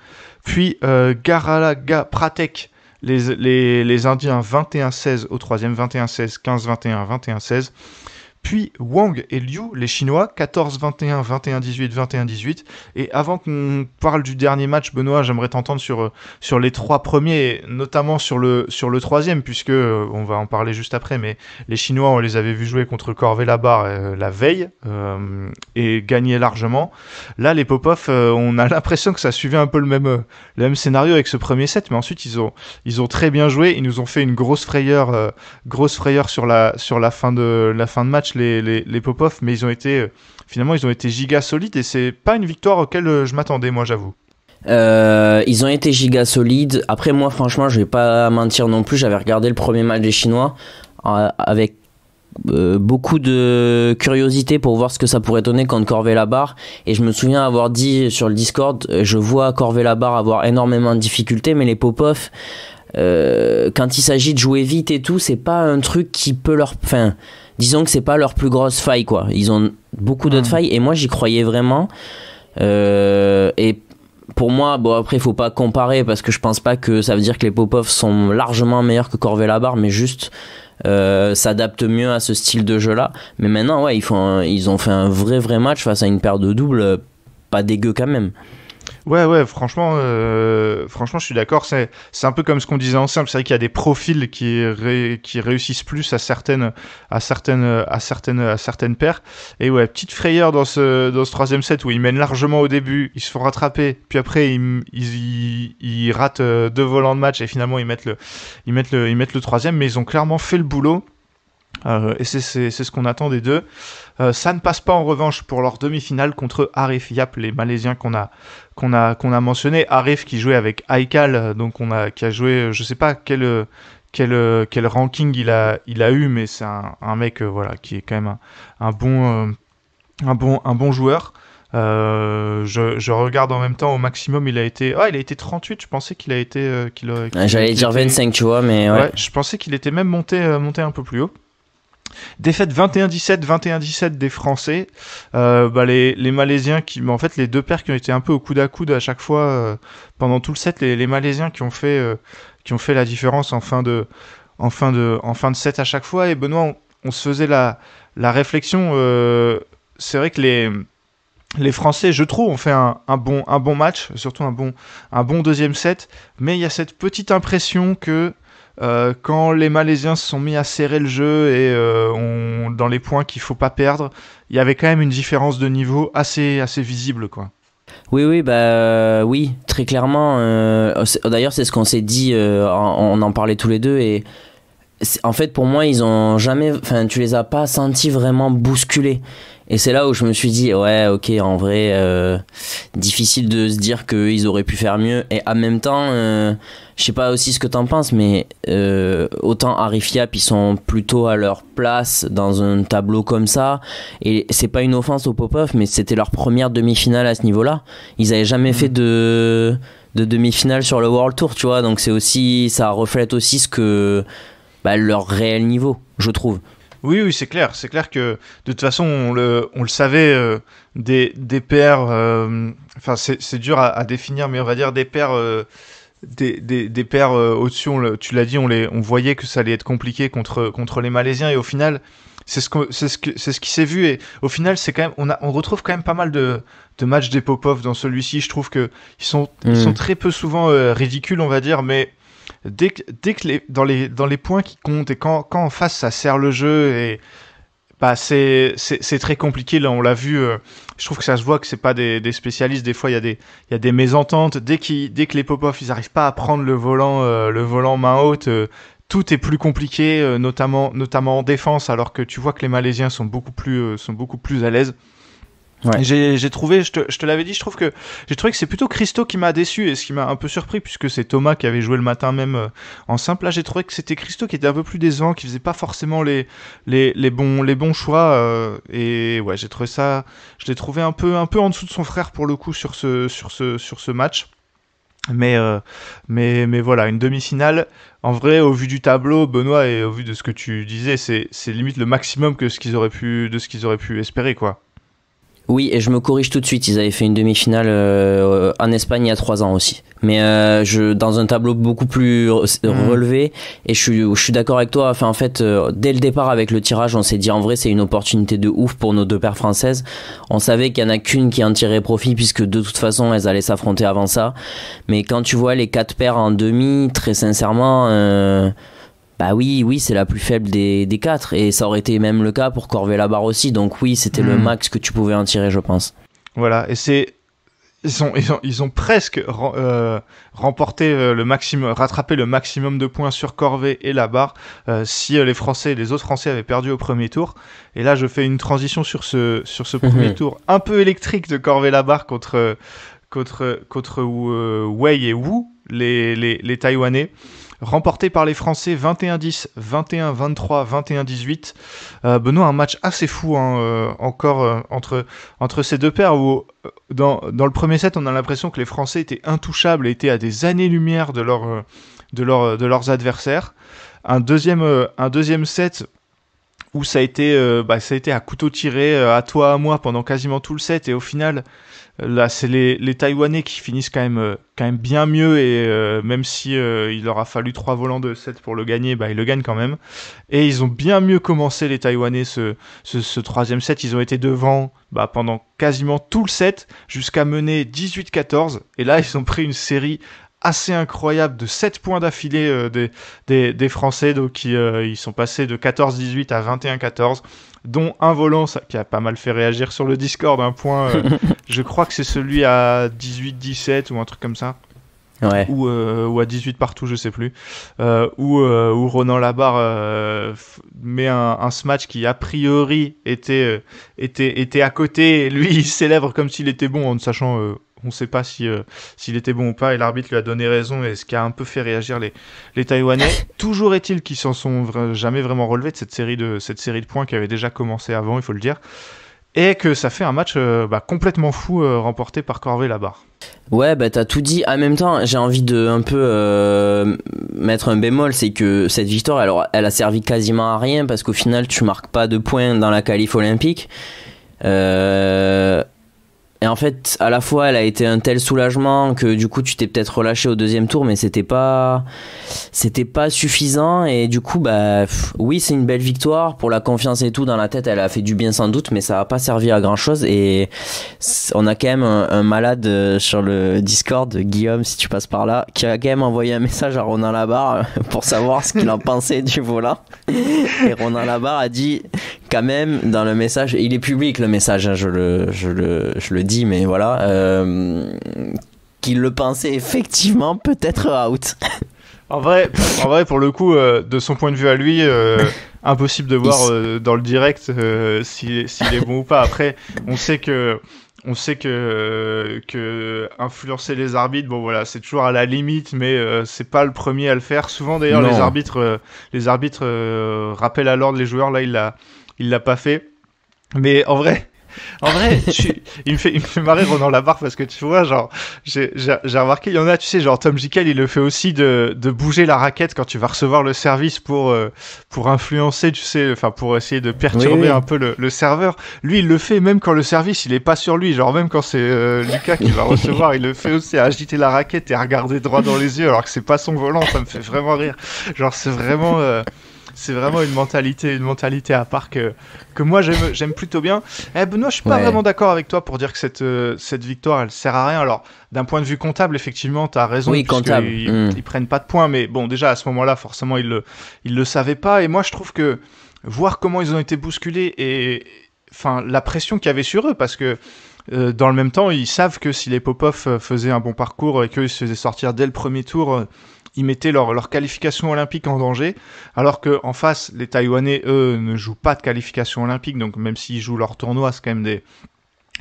puis euh, Garalaga Pratek les, les, les Indiens 21-16 au troisième, 21-16, 15-21, 21-16 puis Wang et Liu, les Chinois, 14, 21, 21, 18, 21, 18. Et avant qu'on parle du dernier match, Benoît, j'aimerais t'entendre sur, euh, sur les trois premiers, notamment sur le, sur le troisième, puisque euh, on va en parler juste après, mais les Chinois, on les avait vus jouer contre Corvée labarre euh, la veille et gagner largement. Là, les pop-offs, on a l'impression que ça suivait un peu le même, le même scénario avec ce premier set, mais ensuite ils ont, ils ont très bien joué, ils nous ont fait une grosse frayeur, grosse frayeur sur la, sur la fin de la fin de match les, les, les Popov, mais ils ont été, euh, finalement, ils ont été giga solides et c'est pas une victoire auquel euh, je m'attendais, moi, j'avoue. Euh, ils ont été giga solides. Après, moi, franchement, je vais pas mentir non plus. J'avais regardé le premier match des Chinois avec beaucoup de curiosité pour voir ce que ça pourrait donner contre Corvée barre et je me souviens avoir dit sur le Discord je vois Corvée barre avoir énormément de difficultés mais les Popov euh, quand il s'agit de jouer vite et tout c'est pas un truc qui peut leur enfin disons que c'est pas leur plus grosse faille quoi. Ils ont beaucoup d'autres mm. failles et moi j'y croyais vraiment. Euh, et pour moi, bon après faut pas comparer parce que je pense pas que ça veut dire que les Popov sont largement meilleurs que Corvée Barre, mais juste euh, s'adaptent mieux à ce style de jeu là. Mais maintenant ouais ils font ils ont fait un vrai vrai match face à une paire de doubles euh, pas dégueu quand même. Ouais, ouais, franchement, euh, franchement, je suis d'accord. C'est, c'est un peu comme ce qu'on disait en simple. C'est vrai qu'il y a des profils qui, ré, qui réussissent plus à certaines, à certaines, à certaines, à certaines paires. Et ouais, petite frayeur dans ce, dans ce troisième set où ils mènent largement au début, ils se font rattraper, puis après ils, ils, ratent euh, deux volants de match et finalement ils mettent le, ils mettent le, ils mettent le troisième. Mais ils ont clairement fait le boulot. Euh, et c'est, c'est, c'est ce qu'on attend des deux. Euh, ça ne passe pas en revanche pour leur demi-finale contre Arif Yap, les Malaisiens qu'on a, qu'on a, a mentionné. Arif qui jouait avec Aikal, euh, donc on a, qui a joué, euh, je ne sais pas quel, quel, quel ranking il a, il a eu, mais c'est un, mec voilà, qui est quand même un, bon, un, bon, un bon joueur. je, regarde en même temps au maximum, il a été ah, il a été 38, je pensais qu'il a été J'allais dire 25, tu vois, mais je pensais qu'il était même monté monté un peu plus haut. Défaite 21-17, 21-17 des Français. Euh, bah, les, Malaisiens qui, bah, en fait, les deux paires qui ont été un peu au coude à coude à chaque fois euh, pendant tout le set, les, Malaisiens qui ont fait euh, qui ont fait la différence en fin de en fin de en fin de set à chaque fois. Et Benoît, on, se faisait la la réflexion. c'est vrai que les les Français, je trouve, ont fait un, un, bon, un bon match, surtout un bon, un bon deuxième set, mais il y a cette petite impression que euh, quand les Malaisiens se sont mis à serrer le jeu et euh, dans les points qu'il faut pas perdre, il y avait quand même une différence de niveau assez, assez visible, quoi. Oui, oui, bah euh, oui, très clairement. D'ailleurs, c'est ce qu'on s'est dit, on en parlait tous les deux et en fait, pour moi, ils ont jamais, enfin, tu les as pas sentis vraiment bousculés. Et c'est là où je me suis dit, ouais, ok, en vrai, euh, difficile de se dire qu'ils auraient pu faire mieux. Et en même temps, euh, je sais pas aussi ce que t'en penses, mais euh, autant Arifiap, ils sont plutôt à leur place dans un tableau comme ça. Et c'est pas une offense au pop-off, mais c'était leur première demi-finale à ce niveau-là. Ils avaient jamais mm. fait de, demi-finale sur le World Tour, tu vois. Donc c'est aussi, ça reflète aussi ce que, bah, leur réel niveau, je trouve. Oui, oui, c'est clair. C'est clair que de toute façon, on le, on le savait, euh, des, des paires, euh, enfin, c'est dur à, définir, mais on va dire des pères, euh, des, des, au-dessus, tu l'as dit, on, les, on voyait que ça allait être compliqué contre, contre les Malaisiens et au final, c'est ce, ce, ce qui s'est vu et au final, c'est quand même, on, on retrouve quand même pas mal de, matchs des Popov dans celui-ci. Je trouve que ils sont, ils sont hmm. très peu souvent ridicules, on va dire, mais dès que, dans, les, dans les points qui comptent et quand, quand en face ça sert le jeu et bah c'est, très compliqué là on l'a vu euh, je trouve que ça se voit que c'est pas des, spécialistes des fois il y a des il y a des mésententes dès dès que les pop ils arrivent pas à prendre le volant euh, le volant main haute euh, tout est plus compliqué notamment notamment en défense alors que tu vois que les Malaisiens sont beaucoup plus sont beaucoup plus à l'aise Ouais. J'ai trouvé, je te, je te l'avais dit, je trouve que j'ai trouvé que c'est plutôt Christo qui m'a déçu et ce qui m'a un peu surpris puisque c'est Thomas qui avait joué le matin même euh, en simple. Là, j'ai trouvé que c'était Christo qui était un peu plus décevant, qui faisait pas forcément les les, les bons les bons choix euh, et ouais, j'ai trouvé ça, je l'ai trouvé un peu un peu en dessous de son frère pour le coup sur ce sur ce sur ce match. Mais, euh, mais, mais voilà, une demi-finale, en vrai, au vu du tableau, Benoît, et au vu de ce que tu disais, c'est limite le maximum que ce qu'ils auraient pu, de ce qu'ils auraient pu espérer, quoi. Oui, et je me corrige tout de suite, ils avaient fait une demi-finale euh, en Espagne il y a trois ans aussi. Mais euh, je, dans un tableau beaucoup plus hmm. relevé, et je suis, je suis d'accord avec toi, enfin, en fait, euh, dès le départ avec le tirage, on s'est dit en vrai c'est une opportunité de ouf pour nos deux paires françaises. On savait qu'il n'y en a qu'une qui en tirait profit, puisque de toute façon elles allaient s'affronter avant ça. Mais quand tu vois les quatre paires en demi, très sincèrement... Euh, bah oui, oui, c'est la plus faible des, quatre. Et ça aurait été même le cas pour Corvée barre aussi. Donc oui, c'était le hmm. max que tu pouvais en tirer, je pense. Voilà, et c'est. Ils ont, ils, presque euh, remporté euh, le maximum, rattrapé le maximum de points sur Corvée et la barre euh, si les Français, les autres Français avaient perdu au premier tour. Et là, je fais une transition sur ce, sur ce premier tour un peu électrique de Corvée la barre contre, contre, contre, Wei et Wu, les, les, les Taïwanais remporté par les Français 21-10, 21-23, 21-18. Benoît, un match assez fou hein, euh, encore euh, entre, entre ces deux paires où euh, dans, le premier set, on a l'impression que les Français étaient intouchables et étaient à des années-lumière de, de, de leurs adversaires. Un deuxième, un deuxième set où ça a été, bah, ça a été à couteau tiré, à toi, à moi, pendant quasiment tout le set, et au final, Là, c'est les, Taïwanais qui finissent quand même, euh, quand même bien mieux. Et euh, même si euh, il leur a fallu trois volants de set pour le gagner, bah, ils le gagnent quand même. Et ils ont bien mieux commencé, les Taïwanais, ce, ce, ce troisième set. Ils ont été devant bah, pendant quasiment tout le set, jusqu'à mener 18-14. Et là, ils ont pris une série assez incroyable de 7 points d'affilée euh, des, des, des, Français. Donc, euh, ils, sont passés de 14-18 à 21-14, dont un volant qui a pas mal fait réagir sur le Discord. Un point, euh, je crois que c'est celui à 18-17 ou un truc comme ça. Ou, ou, à 18 partout, je sais plus. Où, Ronan Labarre met un, un, smash qui a priori était, était, était à côté. Et lui, il célèbre comme s'il était bon en ne sachant on ne sait pas si euh, s'il était bon ou pas, et l'arbitre lui a donné raison, et ce qui a un peu fait réagir les, les Taïwanais. Toujours est-il qu'ils s'en sont jamais vraiment relevés de cette série de cette série de points qui avait déjà commencé avant, il faut le dire, et que ça fait un match euh, bah, complètement fou euh, remporté par Corvée là-bas. Ouais, bah as tout dit. En même temps, j'ai envie de un peu mettre un bémol, c'est que cette victoire, alors, elle a servi quasiment à rien parce qu'au final, tu marques pas de points dans la qualif olympique. Euh, et en fait, à la fois, elle a été un tel soulagement que du coup, tu t'es peut-être relâché au deuxième tour, mais c'était pas, c'était pas suffisant. Et du coup, bah, oui, c'est une belle victoire pour la confiance et tout dans la tête. Elle a fait du bien sans doute, mais ça n'a pas servi à grand chose. Et on a quand même un, malade euh, sur le Discord, Guillaume, si tu passes par là, qui a quand même envoyé un message à Ronan Labarre euh, pour savoir ce qu'il en pensait du volant. Et Ronan Labarre a dit même dans le message, il est public le message, hein, je, le, je, le, je le dis, mais voilà, euh, qu'il le pensait effectivement peut-être out. En vrai, en vrai, pour le coup, euh, de son point de vue à lui, euh, impossible de voir dans le direct s'il est bon ou pas. Après, on sait que, on sait que, que influencer les arbitres, bon voilà, c'est toujours à la limite, mais c'est pas le premier à le faire. Souvent, d'ailleurs, les arbitres, les arbitres rappellent à l'ordre les joueurs. Là, il a il l'a pas fait. Mais en vrai, en vrai, il, me fait, il me fait marrer Ronan barre parce que tu vois, genre, j'ai remarqué, il y en a, tu sais, genre Tom Jikel, il le fait aussi de, de, bouger la raquette quand tu vas recevoir le service pour, euh, pour influencer, tu sais, enfin, pour essayer de perturber un peu le, serveur. Lui, il le fait même quand le service, il est pas sur lui, genre même quand c'est euh, Lucas qui va recevoir, il le fait aussi à agiter la raquette et à regarder droit dans les yeux alors que c'est pas son volant, ça me fait vraiment rire. Genre, c'est vraiment. Euh, c'est vraiment une mentalité, une mentalité à part que, moi j'aime plutôt bien. Eh, Benoît, je suis pas vraiment d'accord avec toi pour dire que cette, euh, cette victoire elle sert à rien. Alors, d'un point de vue comptable, effectivement, tu as raison. Oui, comptable. Hmm. Ils, prennent pas de points, mais bon, déjà à ce moment-là, forcément, ils le, ils le savaient pas. Et moi, je trouve que voir comment ils ont été bousculés et enfin la pression qu'il y avait sur eux parce que euh, dans le même temps, ils savent que si les Popov euh, faisaient un bon parcours et qu'ils se faisaient sortir dès le premier tour, ils mettaient leur, qualification olympique en danger, alors que en face, les Taïwanais, eux, ne jouent pas de qualification olympique, donc même s'ils jouent leur tournoi, c'est quand même des,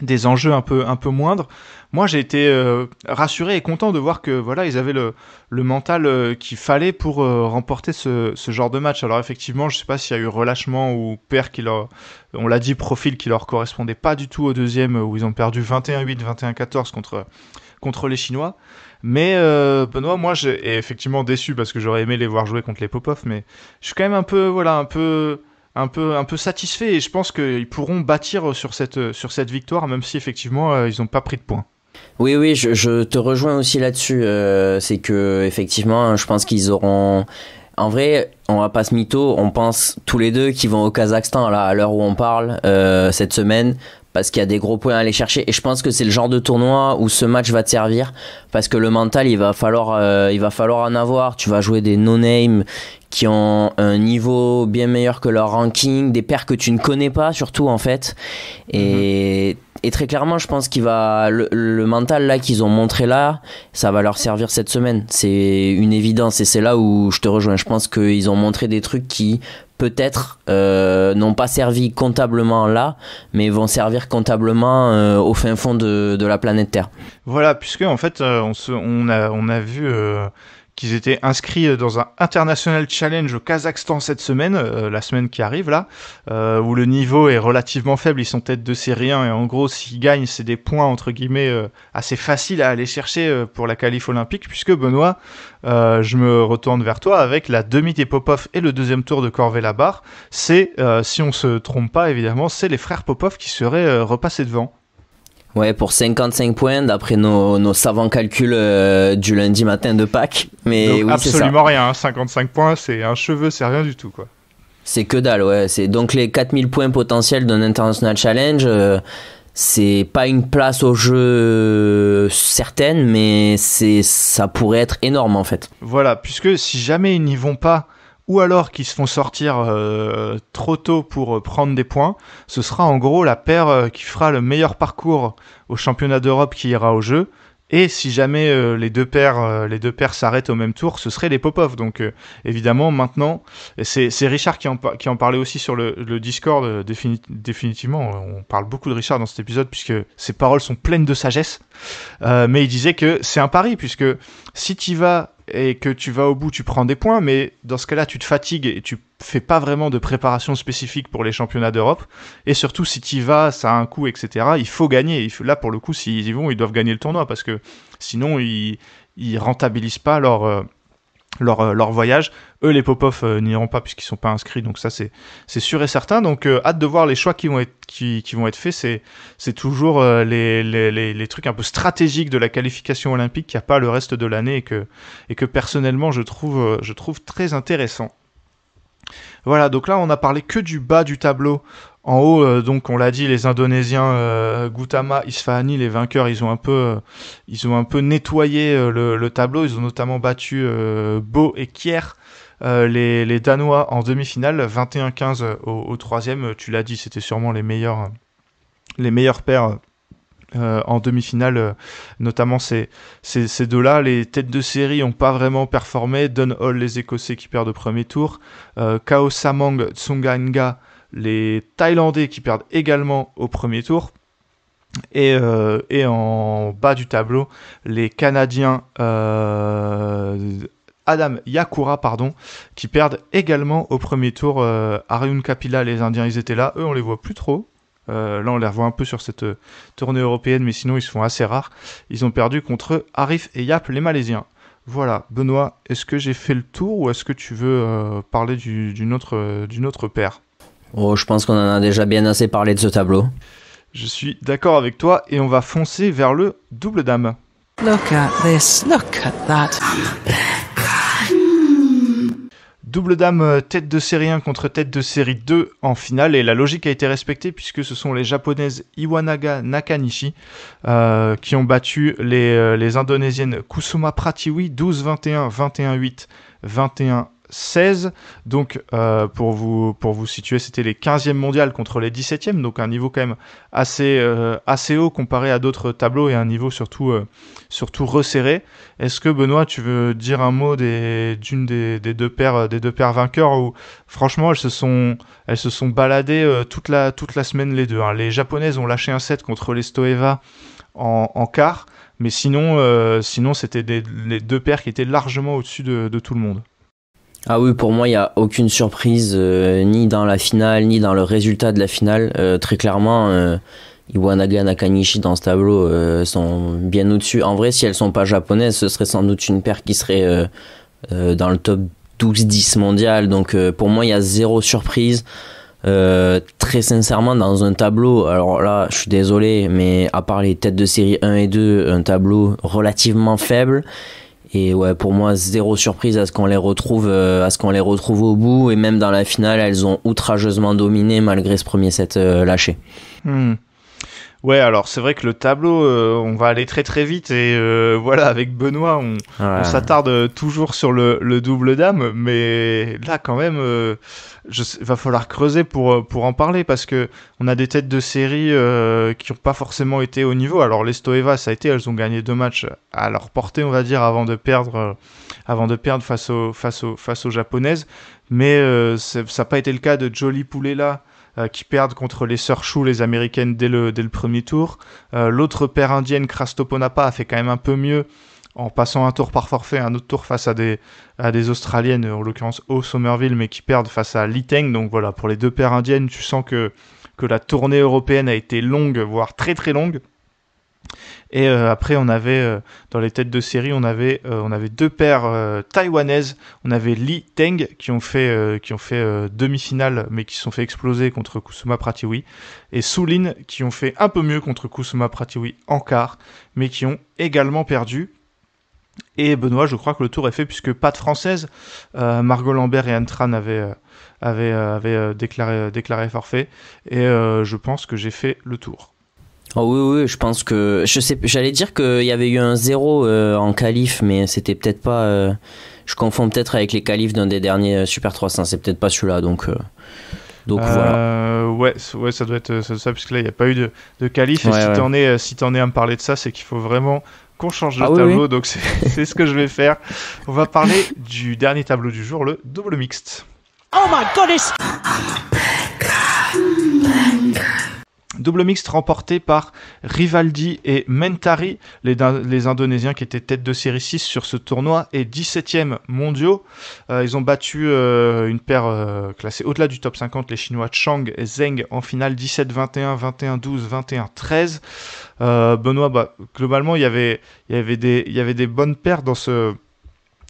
des enjeux un peu, un peu moindres. Moi, j'ai été euh, rassuré et content de voir que voilà, ils avaient le, le mental euh, qu'il fallait pour euh, remporter ce, ce, genre de match. Alors effectivement, je ne sais pas s'il y a eu relâchement ou père qui leur, on l'a dit, profil qui leur correspondait pas du tout au deuxième où ils ont perdu 21-8, 21-14 contre contre les Chinois. Mais euh, Benoît, moi, j'ai effectivement déçu parce que j'aurais aimé les voir jouer contre les Popov, mais je suis quand même un peu, voilà, un peu, un peu, un peu satisfait et je pense qu'ils pourront bâtir sur cette, sur cette victoire, même si effectivement euh, ils n'ont pas pris de points. Oui, oui, je, te rejoins aussi là-dessus. Euh, c'est que effectivement, hein, je pense qu'ils auront. En vrai, on va pas se mytho, on pense tous les deux qu'ils vont au Kazakhstan là, à l'heure où on parle cette semaine parce qu'il y a des gros points à aller chercher. Et je pense que c'est le genre de tournoi où ce match va te servir parce que le mental, il va falloir, euh, il va falloir en avoir. Tu vas jouer des no-name qui ont un niveau bien meilleur que leur ranking, des paires que tu ne connais pas surtout en fait. Et mhm et très clairement, je pense qu'il va le, mental là qu'ils ont montré là, ça va leur servir cette semaine. C'est une évidence et c'est là où je te rejoins. Je pense qu'ils ont montré des trucs qui peut-être euh, n'ont pas servi comptablement là, mais vont servir comptablement euh, au fin fond de, la planète Terre. Voilà, puisque en fait, euh, on, a, on a vu qu'ils étaient inscrits euh, dans un International Challenge au Kazakhstan cette semaine, euh, la semaine qui arrive là, euh, où le niveau est relativement faible, ils sont tête de série 1 et en gros s'ils gagnent c'est des points entre guillemets assez faciles à aller chercher pour la qualif olympique puisque Benoît, je me retourne vers toi avec la demi des Popov et le deuxième tour de Corvée-la-Barre, c'est, si on se trompe pas évidemment, c'est les frères Popov qui seraient repassés devant. Ouais, pour 55 points, d'après nos, savants calculs euh, du lundi matin de Pâques. Mais absolument rien. 55 hein. points, c'est un cheveu, c'est rien du tout, quoi. C'est que dalle, ouais. C'est donc les 4000 points potentiels d'un International Challenge. Euh, c'est pas une place au jeu certaine, mais c'est ça pourrait être énorme en fait. Voilà, puisque si jamais ils n'y vont pas ou alors qu'ils se font sortir euh, trop tôt pour euh, prendre des points, ce sera en gros la paire euh, qui fera le meilleur parcours au championnat d'Europe qui ira au jeu. Et si jamais les deux paires les deux paires s'arrêtent au même tour, ce serait les pop Popov. Donc évidemment maintenant, c'est Richard qui en, parlait aussi sur le, Discord définitivement. On parle beaucoup de Richard dans cet épisode puisque ses paroles sont pleines de sagesse. mais il disait que c'est un pari puisque si tu vas et que tu vas au bout, tu prends des points, mais dans ce cas-là, tu te fatigues et tu fais pas vraiment de préparation spécifique pour les championnats d'Europe. Et surtout, si tu vas, ça a un coût, etc. Il faut gagner. Là, pour le coup, s'ils y vont, ils doivent gagner le tournoi parce que sinon, ils, ils rentabilisent pas leur, euh, leur, euh, leur, voyage. Eux, les Popov euh, n'iront pas puisqu'ils sont pas inscrits, donc ça c'est c'est sûr et certain. Donc euh, hâte de voir les choix qui vont être qui, qui vont être faits. C'est c'est toujours les, les, les, trucs un peu stratégiques de la qualification olympique qu'il n'y a pas le reste de l'année et que et que personnellement je trouve je trouve très intéressant. Voilà, donc là on a parlé que du bas du tableau en haut, euh, donc on l'a dit, les Indonésiens euh, Gutama, Isfahani, les vainqueurs, ils ont un peu, euh, ils ont un peu nettoyé le, tableau. Ils ont notamment battu Bo et Kier. les, Danois en demi-finale, 21-15 au, troisième. Tu l'as dit, c'était sûrement les meilleurs, les meilleurs paires en demi-finale, notamment ces, ces, deux-là. Les têtes de série n'ont pas vraiment performé. Dunhall, les Écossais qui perdent au premier tour. Kao Samang, Nga, les Thaïlandais qui perdent également au premier tour. Et, euh, en bas du tableau, les Canadiens euh, Adam Yakura, pardon, qui perdent également au premier tour. Euh, Ariun Kapila, les Indiens, ils étaient là. Eux, on les voit plus trop. là, on les revoit un peu sur cette tournée européenne, mais sinon, ils se font assez rares. Ils ont perdu contre Arif et Yap, les Malaisiens. Voilà, Benoît, est-ce que j'ai fait le tour ou est-ce que tu veux parler d'une autre, d'une autre paire Oh, je pense qu'on en a déjà bien assez parlé de ce tableau. Je suis d'accord avec toi et on va foncer vers le double dame. Look at this, look at that. Double dame euh, tête de série 1 contre tête de série 2 en finale et la logique a été respectée puisque ce sont les japonaises Iwanaga Nakanishi euh, qui ont battu les, euh, indonésiennes Kusuma Pratiwi 12-21, 21-8, 21 16. Donc, euh, pour, vous, pour vous situer, c'était les 15e mondiales contre les 17e, donc un niveau quand même assez, euh, assez haut comparé à d'autres tableaux et un niveau surtout, euh, surtout resserré. Est-ce que, Benoît, tu veux dire un mot des, d'une des, deux paires, des deux paires vainqueurs où, franchement, elles se sont, elles se sont baladées toute, la, toute la semaine, les deux. Hein. Les Japonaises ont lâché un set contre les Stoeva en, quart, mais sinon, sinon c'était les deux paires qui étaient largement au-dessus de tout le monde. Ah oui, pour moi, il n'y a aucune surprise, euh, ni dans la finale, ni dans le résultat de la finale. Euh, très clairement, euh, Iwanaga et Nakanishi dans ce tableau sont bien au-dessus. En vrai, si elles sont pas japonaises, ce serait sans doute une paire qui serait dans le top 12-10 mondial. Donc pour moi, il y a zéro surprise. très sincèrement, dans un tableau, alors là, je suis désolé, mais à part les têtes de série 1 et 2, un tableau relativement faible. Et ouais, pour moi, zéro surprise à ce qu'on les retrouve, euh, à ce qu'on les retrouve au bout. Et même dans la finale, elles ont outrageusement dominé malgré ce premier set euh, lâché. Hmm. Ouais, alors c'est vrai que le tableau, euh, on va aller très très vite et euh, voilà, avec Benoît, on, s'attarde euh, toujours sur le, double dame, mais là quand même, il va falloir creuser pour, pour en parler parce que on a des têtes de série qui n'ont pas forcément été au niveau. Alors les ça a été, elles ont gagné deux matchs à leur portée, on va dire, avant de perdre, avant de perdre face aux face face aux japonaises, mais ça n'a pas été le cas de Jolie Poulet là. Euh, qui perdent contre les sœurs Chou, les américaines, dès le, dès le premier tour. Euh, l'autre paire indienne, Krastoponapa, a fait quand même un peu mieux en passant un tour par forfait, un autre tour face à des, à des Australiennes, en l'occurrence au Somerville, mais qui perdent face à Liteng. Donc voilà, pour les deux paires indiennes, tu sens que, que la tournée européenne a été longue, voire très très longue. Et euh, après, on avait euh, dans les têtes de série, on avait, euh, on avait deux paires taïwanaises. On avait Li Teng qui ont fait, qui ont fait demi-finale, mais qui se sont fait exploser contre Kusuma Pratiwi, et Sulin qui ont fait un peu mieux contre Kusuma Pratiwi en quart, mais qui ont également perdu. Et Benoît, je crois que le tour est fait puisque pas de française. Margot Lambert et Antran avaient, avaient, déclaré, déclaré forfait. Et je pense que j'ai fait le tour. Oh oui, oui, je pense que je sais. J'allais dire qu'il y avait eu un zéro euh, en qualif, mais c'était peut-être pas. Euh, je confonds peut-être avec les qualifs d'un des derniers euh, Super 300. C'est peut-être pas celui-là, donc. donc voilà. Ouais, ouais, ça doit être ça, Parce que là il n'y a pas eu de, de qualif. et si t'en es, si es à me parler de ça, c'est qu'il faut vraiment qu'on change de ah tableau. Donc c'est ce que je vais faire. On va parler du dernier tableau du jour, le double mixte. Oh my god Double mixte remporté par Rivaldi et Mentari, les, les, Indonésiens qui étaient tête de série 6 sur ce tournoi et 17e mondiaux. Euh, ils ont battu euh, une paire euh, classée au-delà du top 50, les Chinois Chang et Zeng en finale 17-21, 21-12, 21-13. Benoît, bah, globalement, il y avait, il y avait des, il y avait des bonnes paires dans ce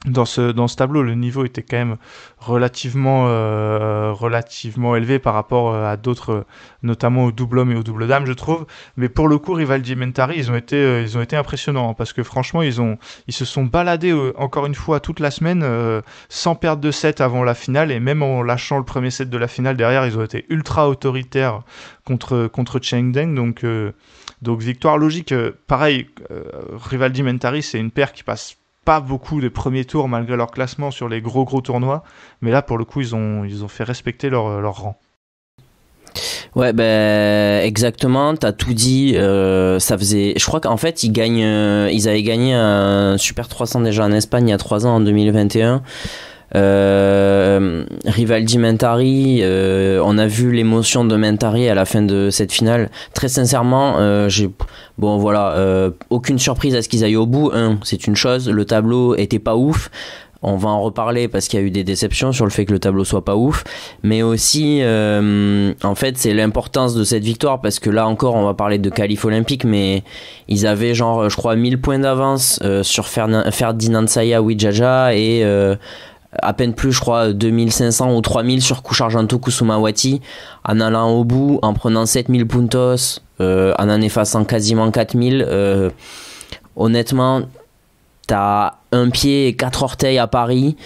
dans ce, tableau, le niveau était quand même relativement, euh, relativement élevé par rapport euh, à d'autres, euh, notamment au double homme et au double dame, je trouve. Mais pour le coup, Rivaldi Mentari, ils ont été, ils ont été impressionnants hein, parce que franchement, ils, ont, ils se sont baladés encore une fois toute la semaine sans perdre de set avant la finale et même en lâchant le premier set de la finale derrière, ils ont été ultra autoritaires contre, contre Cheng Deng. Donc, donc victoire logique. pareil, Rivaldi Mentari, c'est une paire qui passe pas beaucoup de premiers tours malgré leur classement sur les gros gros tournois. Mais là, pour le coup, ils ont, ils ont fait respecter leur, leur rang. Ouais, ben exactement, t'as tout dit. Euh, ça faisait, je crois qu'en fait ils gagnent, euh, ils avaient gagné un Super 300 déjà en Espagne il y a 3 ans en 2021. Euh, Rivaldi Mentari, euh, on a vu l'émotion de Mentari à la fin de cette finale. Très sincèrement, euh, j'ai bon voilà, aucune surprise à ce qu'ils aillent au bout. c'est une chose. Le tableau était pas ouf. On va en reparler parce qu'il y a eu des déceptions sur le fait que le tableau soit pas ouf, mais aussi en fait c'est l'importance de cette victoire parce que là encore on va parler de qualif olympique, mais ils avaient genre je crois 1000 points d'avance sur Ferdinand Saya Widjaja et à peine plus, je crois, 2500 ou 3000 sur kusuma Kusumawati, en allant au bout, en prenant 7000 puntos, euh, en en effaçant quasiment 4000. Euh, honnêtement, t'as un pied et quatre orteils à Paris.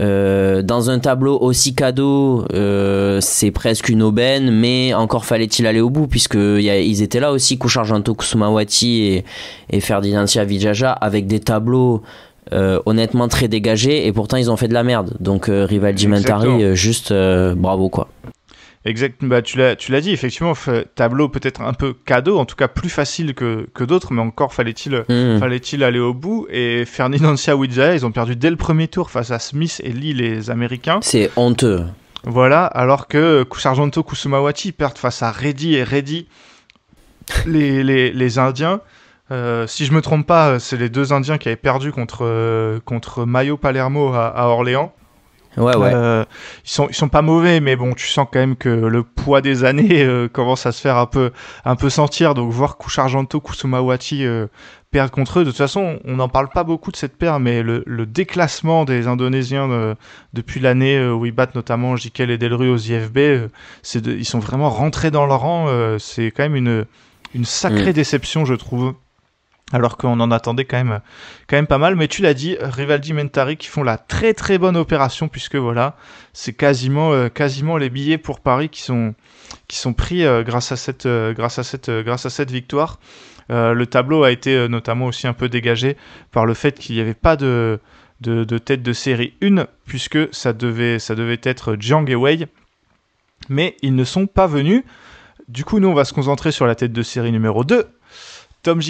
Euh, dans un tableau aussi cadeau, c'est presque une aubaine, mais encore fallait-il aller au bout, puisque ils étaient là aussi, Coucharjanto Kusumawati et, et Ferdinand Vijaja, avec des tableaux euh, honnêtement très dégagé et pourtant ils ont fait de la merde. Donc euh, rival Jimentari euh, juste bravo quoi. Exact, bah, tu l'as dit, effectivement, tableau peut-être un peu cadeau, en tout cas plus facile que, d'autres, mais encore fallait-il hmm. fallait aller au bout. Et Ferdinandia Ouija, ils ont perdu dès le premier tour face à Smith et Lee, les Américains. C'est honteux. Voilà, alors que Sargento Kusumawati perdent face à Reddy et Reddy, les, les, les Indiens. Euh, si je me trompe pas, euh, c'est les deux Indiens qui avaient perdu contre, euh, contre Mayo Palermo à, Orléans. Ouais, ouais. ils, sont, ils sont pas mauvais, mais bon, tu sens quand même que le poids des années commence à se faire un peu, un peu sentir. Donc, voir Kouchargento, Kusumawati perdre contre eux. De toute façon, on n'en parle pas beaucoup de cette paire, mais le, déclassement des Indonésiens depuis l'année où ils battent notamment Jikel et Delru aux IFB, c'est ils sont vraiment rentrés dans leur rang. c'est quand même une, une sacrée mm. déception, je trouve alors qu'on en attendait quand même, quand même pas mal. Mais tu l'as dit, Rivaldi Mentari qui font la très très bonne opération puisque voilà, c'est quasiment, euh, quasiment les billets pour Paris qui sont, qui sont pris euh, grâce à cette, euh, grâce à cette, grâce à cette victoire. le tableau a été notamment aussi un peu dégagé par le fait qu'il n'y avait pas de, tête de série 1 puisque ça devait, ça devait être Jiang et Wei. Mais ils ne sont pas venus. Du coup, nous, on va se concentrer sur la tête de série numéro 2, Tom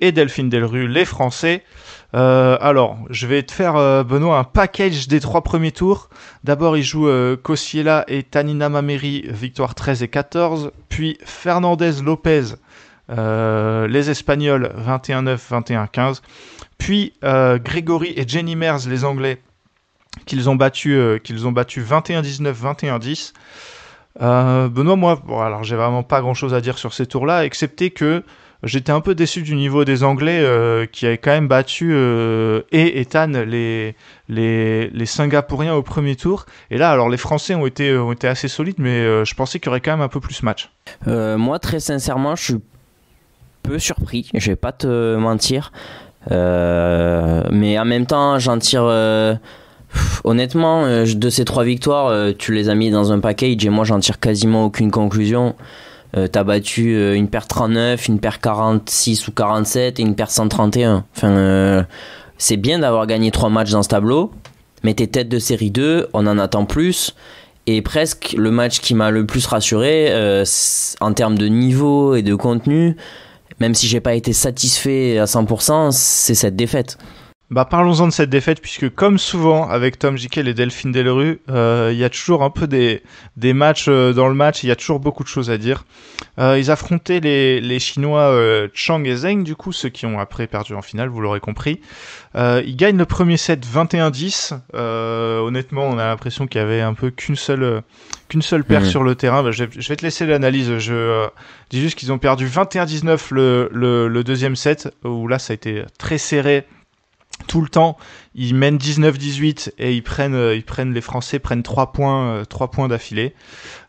et Delphine Delru, les Français. Euh, alors, je vais te faire, euh, Benoît, un package des trois premiers tours. D'abord, ils jouent euh, et Tanina Mameri, victoire 13 et 14. Puis Fernandez Lopez, euh, les Espagnols, 21-9, 21-15. Puis Grégory et Jenny Mers, les Anglais, qu'ils ont battu qu'ils ont battu 21-19, 21-10. Benoît, moi, bon, alors j'ai vraiment pas grand chose à dire sur ces tours-là, excepté que J'étais un peu déçu du niveau des Anglais euh, qui avaient quand même battu euh, et Ethan, les, les, les, Singapouriens au premier tour. Et là, alors les Français ont été, ont été assez solides, mais euh, je pensais qu'il y aurait quand même un peu plus match. moi, très sincèrement, je suis peu surpris, je vais pas te mentir. mais en même temps, j'en tire. Honnêtement, de ces trois victoires, tu les as mis dans un package et moi j'en tire quasiment aucune conclusion. Euh, t'as battu euh, une paire 39, une paire 46 ou 47 et une paire 131. Enfin, euh, c'est bien d'avoir gagné trois matchs dans ce tableau, mais t'es tête de série 2, on en attend plus. Et presque le match qui m'a le plus rassuré en termes de niveau et de contenu, même si j'ai pas été satisfait à 100%, c'est cette défaite. Bah, parlons-en de cette défaite, puisque comme souvent avec Tom Jiquel et Delphine Delerue, euh, il y a toujours un peu des, des matchs euh, dans le match, il y a toujours beaucoup de choses à dire. Euh, ils affrontaient les, les Chinois Chang et Zeng, du coup, ceux qui ont après perdu en finale, vous l'aurez compris. ils gagnent le premier set 21-10. honnêtement, on a l'impression qu'il y avait un peu qu'une seule, qu'une seule paire mmh. sur le terrain. Bah, je, vais te laisser l'analyse. Je dis juste qu'ils ont perdu 21-19 le, le, le deuxième set, où là, ça a été très serré tout le temps. Ils mènent 19-18 et ils prennent, euh, ils prennent, les Français prennent 3 points, euh, points d'affilée.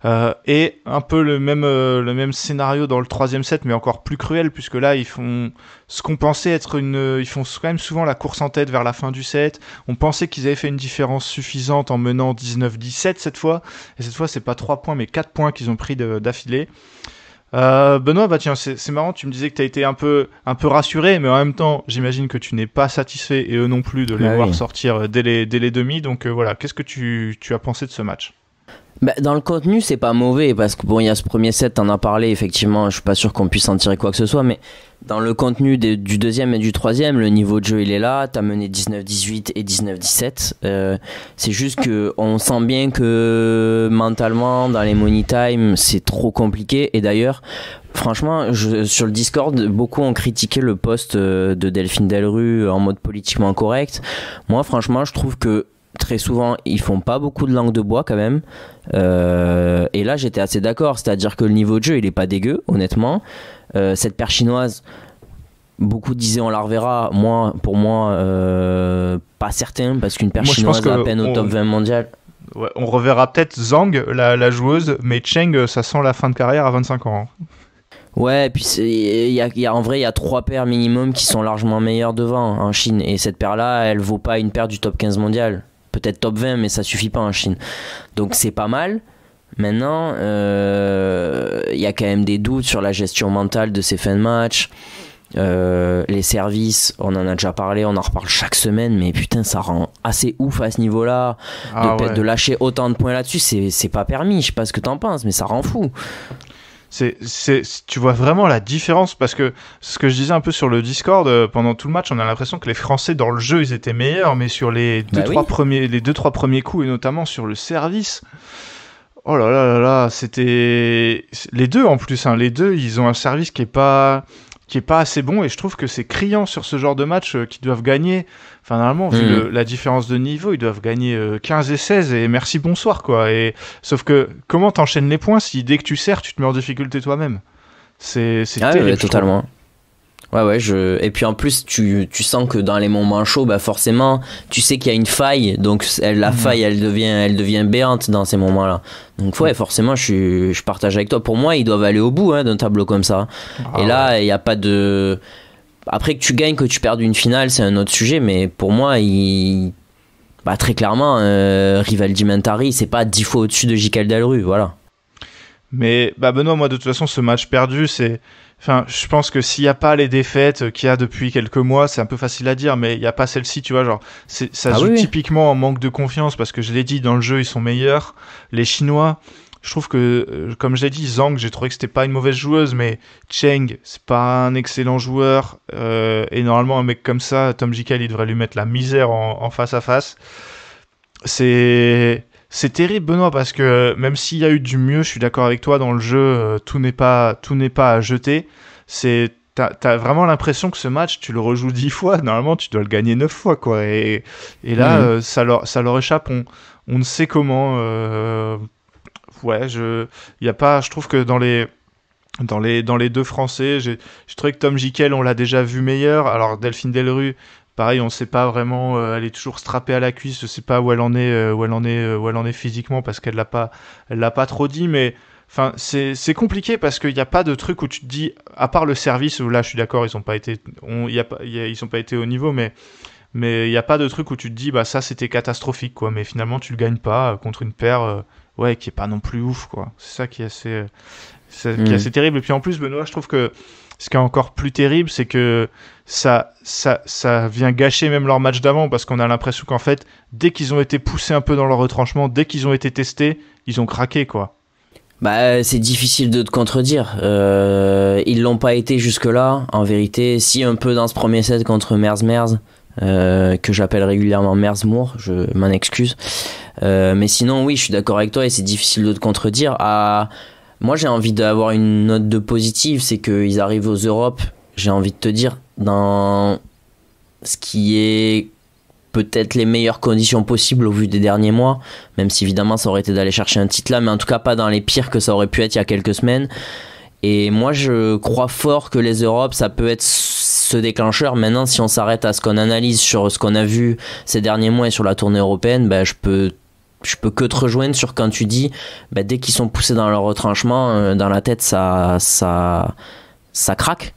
Euh, et un peu le même, le même scénario dans le troisième set, mais encore plus cruel, puisque là, ils font ce qu'on pensait être une. Ils font quand même souvent la course en tête vers la fin du set. On pensait qu'ils avaient fait une différence suffisante en menant 19-17 cette fois. Et cette fois, c'est pas 3 points, mais 4 points qu'ils ont pris d'affilée. Euh, Benoît, bah tiens, c'est marrant, tu me disais que tu as été un peu, un peu rassuré, mais en même temps, j'imagine que tu n'es pas satisfait, et eux non plus, de les bah voir sortir euh, dès les, demi. Donc euh, voilà, qu'est-ce que tu, as pensé de ce match bah, dans le contenu, c'est pas mauvais parce que bon, il y a ce premier set, en as parlé, effectivement, je suis pas sûr qu'on puisse en tirer quoi que ce soit, mais dans le contenu du deuxième et du troisième, le niveau de jeu il est là. T'as mené 19-18 et 19-17. Euh, c'est juste que on sent bien que mentalement dans les money time c'est trop compliqué. Et d'ailleurs, franchement, je, sur le Discord, beaucoup ont critiqué le poste euh, de Delphine Delru en mode politiquement correct. Moi, franchement, je trouve que très souvent, ils font pas beaucoup de langue de bois quand même. Euh, et là, j'étais assez d'accord, c'est-à-dire que le niveau de jeu, il est pas dégueu, honnêtement. Euh, cette paire chinoise, beaucoup disaient on la reverra. Moi, pour moi, euh, pas certain, parce qu'une paire chinoise chinoise à peine au top 20 mondial. on reverra peut-être Zhang, la, joueuse, mais Cheng, ça sent la fin de carrière à 25 ans. Hein. Ouais, puis en vrai, il y a trois paires minimum qui sont largement meilleures devant hein, en Chine. Et cette paire-là, elle vaut pas une paire du top 15 mondial peut-être top 20, mais ça suffit pas en Chine. Donc c'est pas mal. Maintenant, euh, il y a quand même des doutes sur la gestion mentale de ces fins de match. Euh, les services, on en a déjà parlé, on en reparle chaque semaine, mais putain, ça rend assez ouf à ce niveau-là. de, ah de, lâcher autant de points là-dessus, c'est pas permis. Je sais pas ce que t'en penses, mais ça rend fou c'est, tu vois vraiment la différence parce que ce que je disais un peu sur le Discord euh, pendant tout le match, on a l'impression que les Français dans le jeu ils étaient meilleurs, mais sur les bah deux trois premiers, les deux trois premiers coups et notamment sur le service. Oh là là là là, c'était les deux en plus. Hein, les deux, ils ont un service qui est pas qui est pas assez bon et je trouve que c'est criant sur ce genre de match euh, qu'ils doivent gagner. finalement, vu mm. la différence de niveau, ils doivent gagner 15 euh, et 16 et merci bonsoir quoi. Et sauf que comment t'enchaînes les points si dès que tu sers, tu te mets en difficulté toi-même. C'est c'est ah terrible. totalement. Ouais, ouais, je... et puis en plus, tu, tu sens que dans les moments chauds, bah forcément, tu sais qu'il y a une faille, donc elle, la mhm. faille, elle devient, elle devient béante dans ces moments-là. Donc, ouais, forcément, je, je partage avec toi. Pour moi, ils doivent aller au bout hein, d'un tableau comme ça. Ah et là, il n'y a pas de. Après que tu gagnes, que tu perds une finale, c'est un autre sujet, mais pour moi, il. Bah, très clairement, Rival euh, Rivaldi c'est pas 10 fois au-dessus de J.K. voilà. Mais, bah, Benoît, moi, de toute façon, ce match perdu, c'est Enfin, je pense que s'il n'y a pas les défaites qu'il y a depuis quelques mois, c'est un peu facile à dire, mais il n'y a pas celle-ci, tu vois. Genre, ça se ah joue typiquement en manque de confiance parce que je l'ai dit, dans le jeu, ils sont meilleurs. Les Chinois, je trouve que, euh, comme je l'ai dit, Zhang, j'ai trouvé que c'était pas une mauvaise joueuse, mais Cheng, c'est pas un excellent joueur. Euh, et normalement, un mec comme ça, Tom Jikel, il devrait lui mettre la misère en, en face à face. C'est c'est terrible, Benoît, parce que euh, même s'il y a eu du mieux, je suis d'accord avec toi, dans le jeu, euh, tout n'est pas, tout n'est pas à jeter. C'est T'as as vraiment l'impression que ce match, tu le rejoues dix fois. Normalement, tu dois le gagner neuf fois, quoi. Et, là, euh, ça, leur, ça leur échappe. On, on ne sait comment. ouais, je, y a pas. Je trouve que dans les dans les, dans les deux Français. je trouvais que Tom Jikel, on l'a déjà vu meilleur. Alors Delphine Delru, pareil, on ne sait pas vraiment. Euh, elle est toujours strappée à la cuisse. Je sais pas où elle en est, euh, où elle en est, euh, où elle en est physiquement parce qu'elle l'a pas, l'a pas trop dit. Mais enfin, c'est, compliqué parce qu'il n'y a pas de truc où tu te dis, à part le service là, je suis d'accord, ils n'ont pas été, ils pas été au niveau, mais mais il n'y a pas de truc où tu te dis, bah ça, c'était catastrophique quoi. Mais finalement, tu le gagnes pas contre une paire, ouais, qui est pas non plus ouf quoi. C'est ça qui est assez, qui est mm. assez terrible. Et puis en plus, Benoît, je trouve que ce qui est encore plus terrible, c'est que ça, ça, ça vient gâcher même leur match d'avant parce qu'on a l'impression qu'en fait, dès qu'ils ont été poussés un peu dans leur retranchement, dès qu'ils ont été testés, ils ont craqué quoi. Bah, c'est difficile de te contredire. Euh, ils l'ont pas été jusque-là, en vérité. Si un peu dans ce premier set contre Merz Merz, euh, que j'appelle régulièrement Merz moore je m'en excuse. Euh, mais sinon, oui, je suis d'accord avec toi et c'est difficile de te contredire. À moi, j'ai envie d'avoir une note de positive, c'est qu'ils arrivent aux Europes, j'ai envie de te dire, dans ce qui est peut-être les meilleures conditions possibles au vu des derniers mois, même si évidemment ça aurait été d'aller chercher un titre là, mais en tout cas pas dans les pires que ça aurait pu être il y a quelques semaines. Et moi, je crois fort que les Europes, ça peut être ce déclencheur. Maintenant, si on s'arrête à ce qu'on analyse sur ce qu'on a vu ces derniers mois et sur la tournée européenne, ben, je peux je peux que te rejoindre sur quand tu dis, ben, dès qu'ils sont poussés dans leur retranchement, euh, dans la tête, ça, ça, ça craque.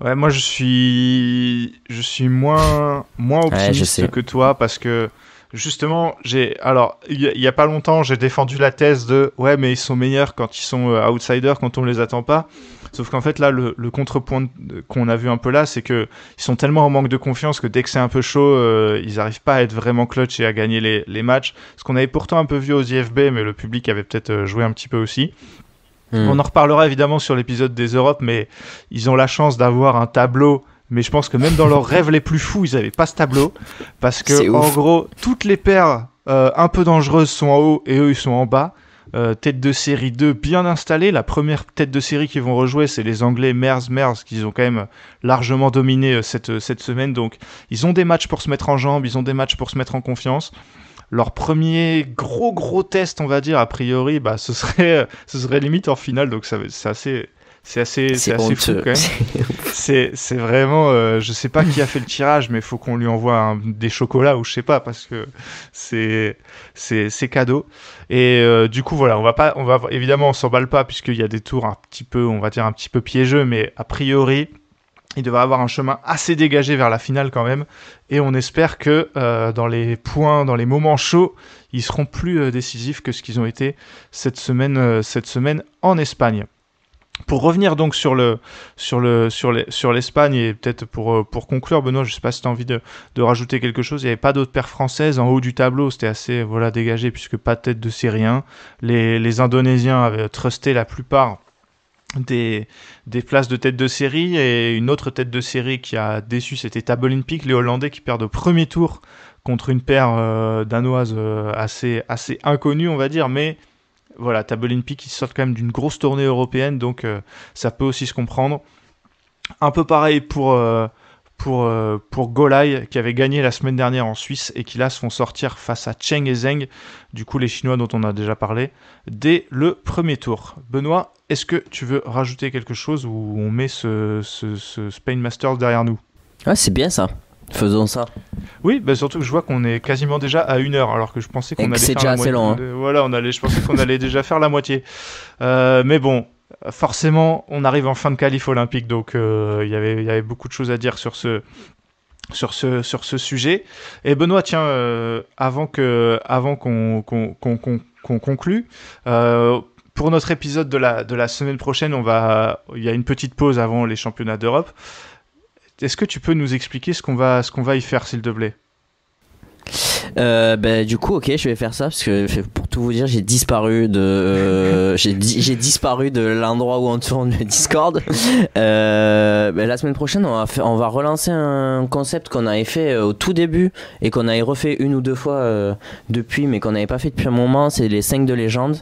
Ouais, moi je suis, je suis moins, moins optimiste que toi parce que justement, j'ai alors il n'y a, pas longtemps, j'ai défendu la thèse de ouais, mais ils sont meilleurs quand ils sont euh, outsiders, quand on ne les attend pas. Sauf qu'en fait là, le, contrepoint qu'on a vu un peu là, c'est que ils sont tellement en manque de confiance que dès que c'est un peu chaud, euh, ils n'arrivent pas à être vraiment clutch et à gagner les, matchs. Ce qu'on avait pourtant un peu vu aux IFB, mais le public avait peut-être euh, joué un petit peu aussi. Hmm. On en reparlera évidemment sur l'épisode des Europes, mais ils ont la chance d'avoir un tableau mais je pense que même dans leurs rêves les plus fous, ils n'avaient pas ce tableau, parce que en gros, toutes les paires euh, un peu dangereuses sont en haut et eux ils sont en bas. Euh, tête de série 2 bien installée. La première tête de série qu'ils vont rejouer, c'est les Anglais Mers Mers, qui ont quand même largement dominé euh, cette, cette semaine. Donc, ils ont des matchs pour se mettre en jambes, ils ont des matchs pour se mettre en confiance. Leur premier gros gros test, on va dire, a priori, bah, ce, serait, ce serait limite en finale. Donc, c'est assez, c'est assez, c'est fou quand même. c'est, vraiment, je euh, je sais pas qui a fait le tirage, mais faut qu'on lui envoie des chocolats ou je sais pas parce que c'est, c'est, cadeau. Et euh, du coup voilà, on va pas, on va évidemment on s'emballe pas puisqu'il y a des tours un petit peu, on va dire un petit peu piégeux, mais a priori il devrait avoir un chemin assez dégagé vers la finale quand même. Et on espère que euh, dans les points, dans les moments chauds, ils seront plus décisifs que ce qu'ils ont été cette semaine, cette semaine en Espagne. Pour revenir donc sur le sur le sur sur l'Espagne et peut-être pour euh, pour conclure Benoît, je sais pas si tu as envie de, rajouter quelque chose, il n'y avait pas d'autres paires françaises en haut du tableau, c'était assez voilà dégagé puisque pas de tête de série Les, les Indonésiens avaient trusté la plupart des, des places de tête de série et une autre tête de série qui a déçu c'était Table olympique, les Hollandais qui perdent au premier tour contre une paire euh, danoise euh, assez assez inconnue on va dire mais voilà, Tabellin qui ils sortent quand même d'une grosse tournée européenne, donc euh, ça peut aussi se comprendre. Un peu pareil pour euh, pour, euh, pour Golai qui avait gagné la semaine dernière en Suisse et qui là se font sortir face à Cheng et Zeng, du coup les Chinois dont on a déjà parlé, dès le premier tour. Benoît, est-ce que tu veux rajouter quelque chose ou on met ce, ce, Spain Master derrière nous Ouais, C'est bien ça. Faisons ça. Oui, bah, surtout que je vois qu'on est quasiment déjà à une heure, alors que je pensais qu'on allait faire déjà hein. Voilà, on allait, je pensais qu'on allait déjà faire la moitié. Euh, mais bon, forcément, on arrive en fin de qualif olympique, donc euh, il y avait beaucoup de choses à dire sur ce, sujet. Et Benoît, tiens, euh, avant qu'on avant qu'on conclue, pour notre épisode de la, semaine prochaine, il y a une petite pause avant les championnats d'Europe. Est-ce que tu peux nous expliquer ce qu'on va, ce qu'on va y faire, s'il te plaît euh, ben, du coup, ok, je vais faire ça parce que pour tout vous dire, j'ai disparu de, euh, j'ai disparu de l'endroit où on tourne le Discord. Euh, ben, la semaine prochaine, on va, on va relancer un concept qu'on avait fait euh, au tout début et qu'on avait refait une ou deux fois euh, depuis, mais qu'on n'avait pas fait depuis un moment. C'est les 5 de légende.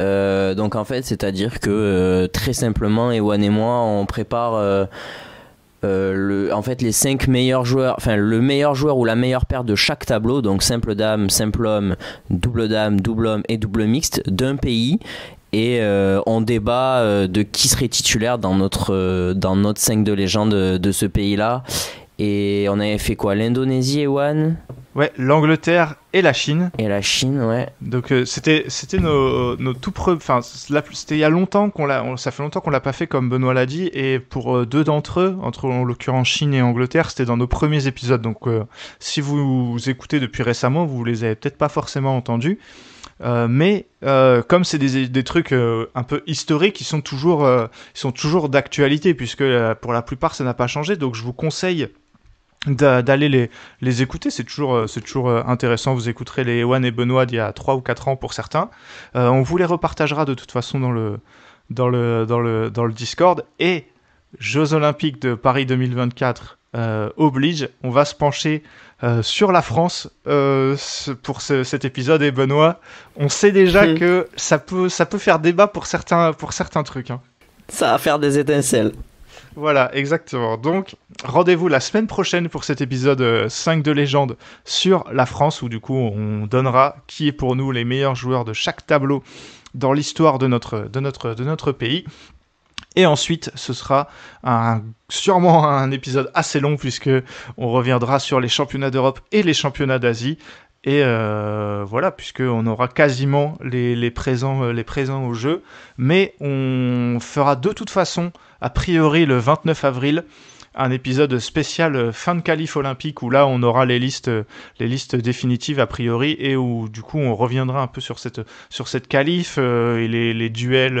donc en fait, c'est à dire que très simplement, Ewan et moi, on prépare euh, le, en fait les 5 meilleurs joueurs, enfin le meilleur joueur ou la meilleure paire de chaque tableau, donc simple dame, simple homme, double dame, double homme et double mixte d'un pays. Et euh, on débat euh, de qui serait titulaire dans notre, dans notre 5 de légende de ce pays-là. Et on avait fait quoi L'Indonésie, et one Ouais, l'Angleterre et la Chine. Et la Chine, ouais. Donc euh, c'était c'était nos, nos tout premiers. Enfin, c'était il y a longtemps qu'on l'a. Ça fait longtemps qu'on l'a pas fait comme Benoît l'a dit. Et pour euh, deux d'entre eux, entre en l'occurrence Chine et Angleterre, c'était dans nos premiers épisodes. Donc euh, si vous, écoutez depuis récemment, vous les avez peut-être pas forcément entendus. mais comme c'est des, des, trucs un peu historiques, qui sont toujours, ils sont toujours d'actualité puisque pour la plupart ça n'a pas changé. Donc je vous conseille d'aller les, écouter. C'est toujours, euh, c'est toujours euh, intéressant. Vous écouterez les Ewan et Benoît d'il y a 3 ou 4 ans pour certains. Euh, on vous les repartagera de toute façon dans le, dans le, dans le, dans le Discord. Et Jeux Olympiques de Paris 2024 oblige, on va se pencher sur la France pour cet épisode. Et Benoît, on sait déjà que ça peut, ça peut faire débat pour certains, pour certains trucs. Hein. Ça va faire des étincelles. Voilà, exactement. Donc, rendez-vous la semaine prochaine pour cet épisode 5 euh, de légende sur la France, où du coup, on donnera qui est pour nous les meilleurs joueurs de chaque tableau dans l'histoire de notre, de, notre, de notre pays. Et ensuite, ce sera sûrement un épisode assez long puisque on reviendra sur les championnats d'Europe et les championnats d'Asie et euh, voilà, puisqu'on aura quasiment les, présents, euh, les présents au jeu. Mais on fera de toute façon, a priori le 29 avril, un épisode spécial euh, fin de qualif olympique où là on aura les listes, les listes définitives a priori et où du coup on reviendra un peu sur cette, sur cette qualif et les, duels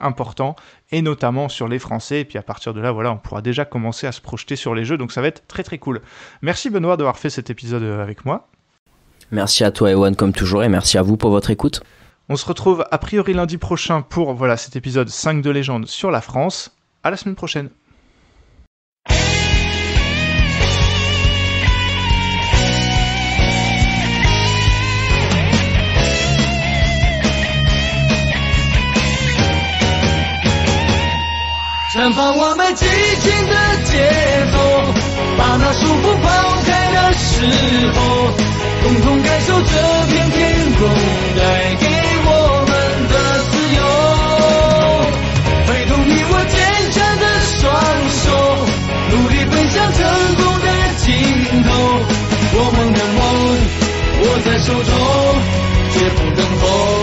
importants et notamment sur les Français. Et puis à partir de là, voilà, on pourra déjà commencer à se projeter sur les jeux. Donc ça va être très très cool. Merci Benoît d'avoir fait cet épisode avec moi. Merci à toi Ewan comme toujours et merci à vous pour votre écoute. On se retrouve a priori lundi prochain pour voilà cet épisode 5 de légende sur la France. À la semaine prochaine 共同感受这片天空带给我们的自由，挥动你我坚强的双手，努力奔向成功的尽头。我们的梦握在手中，绝不放手。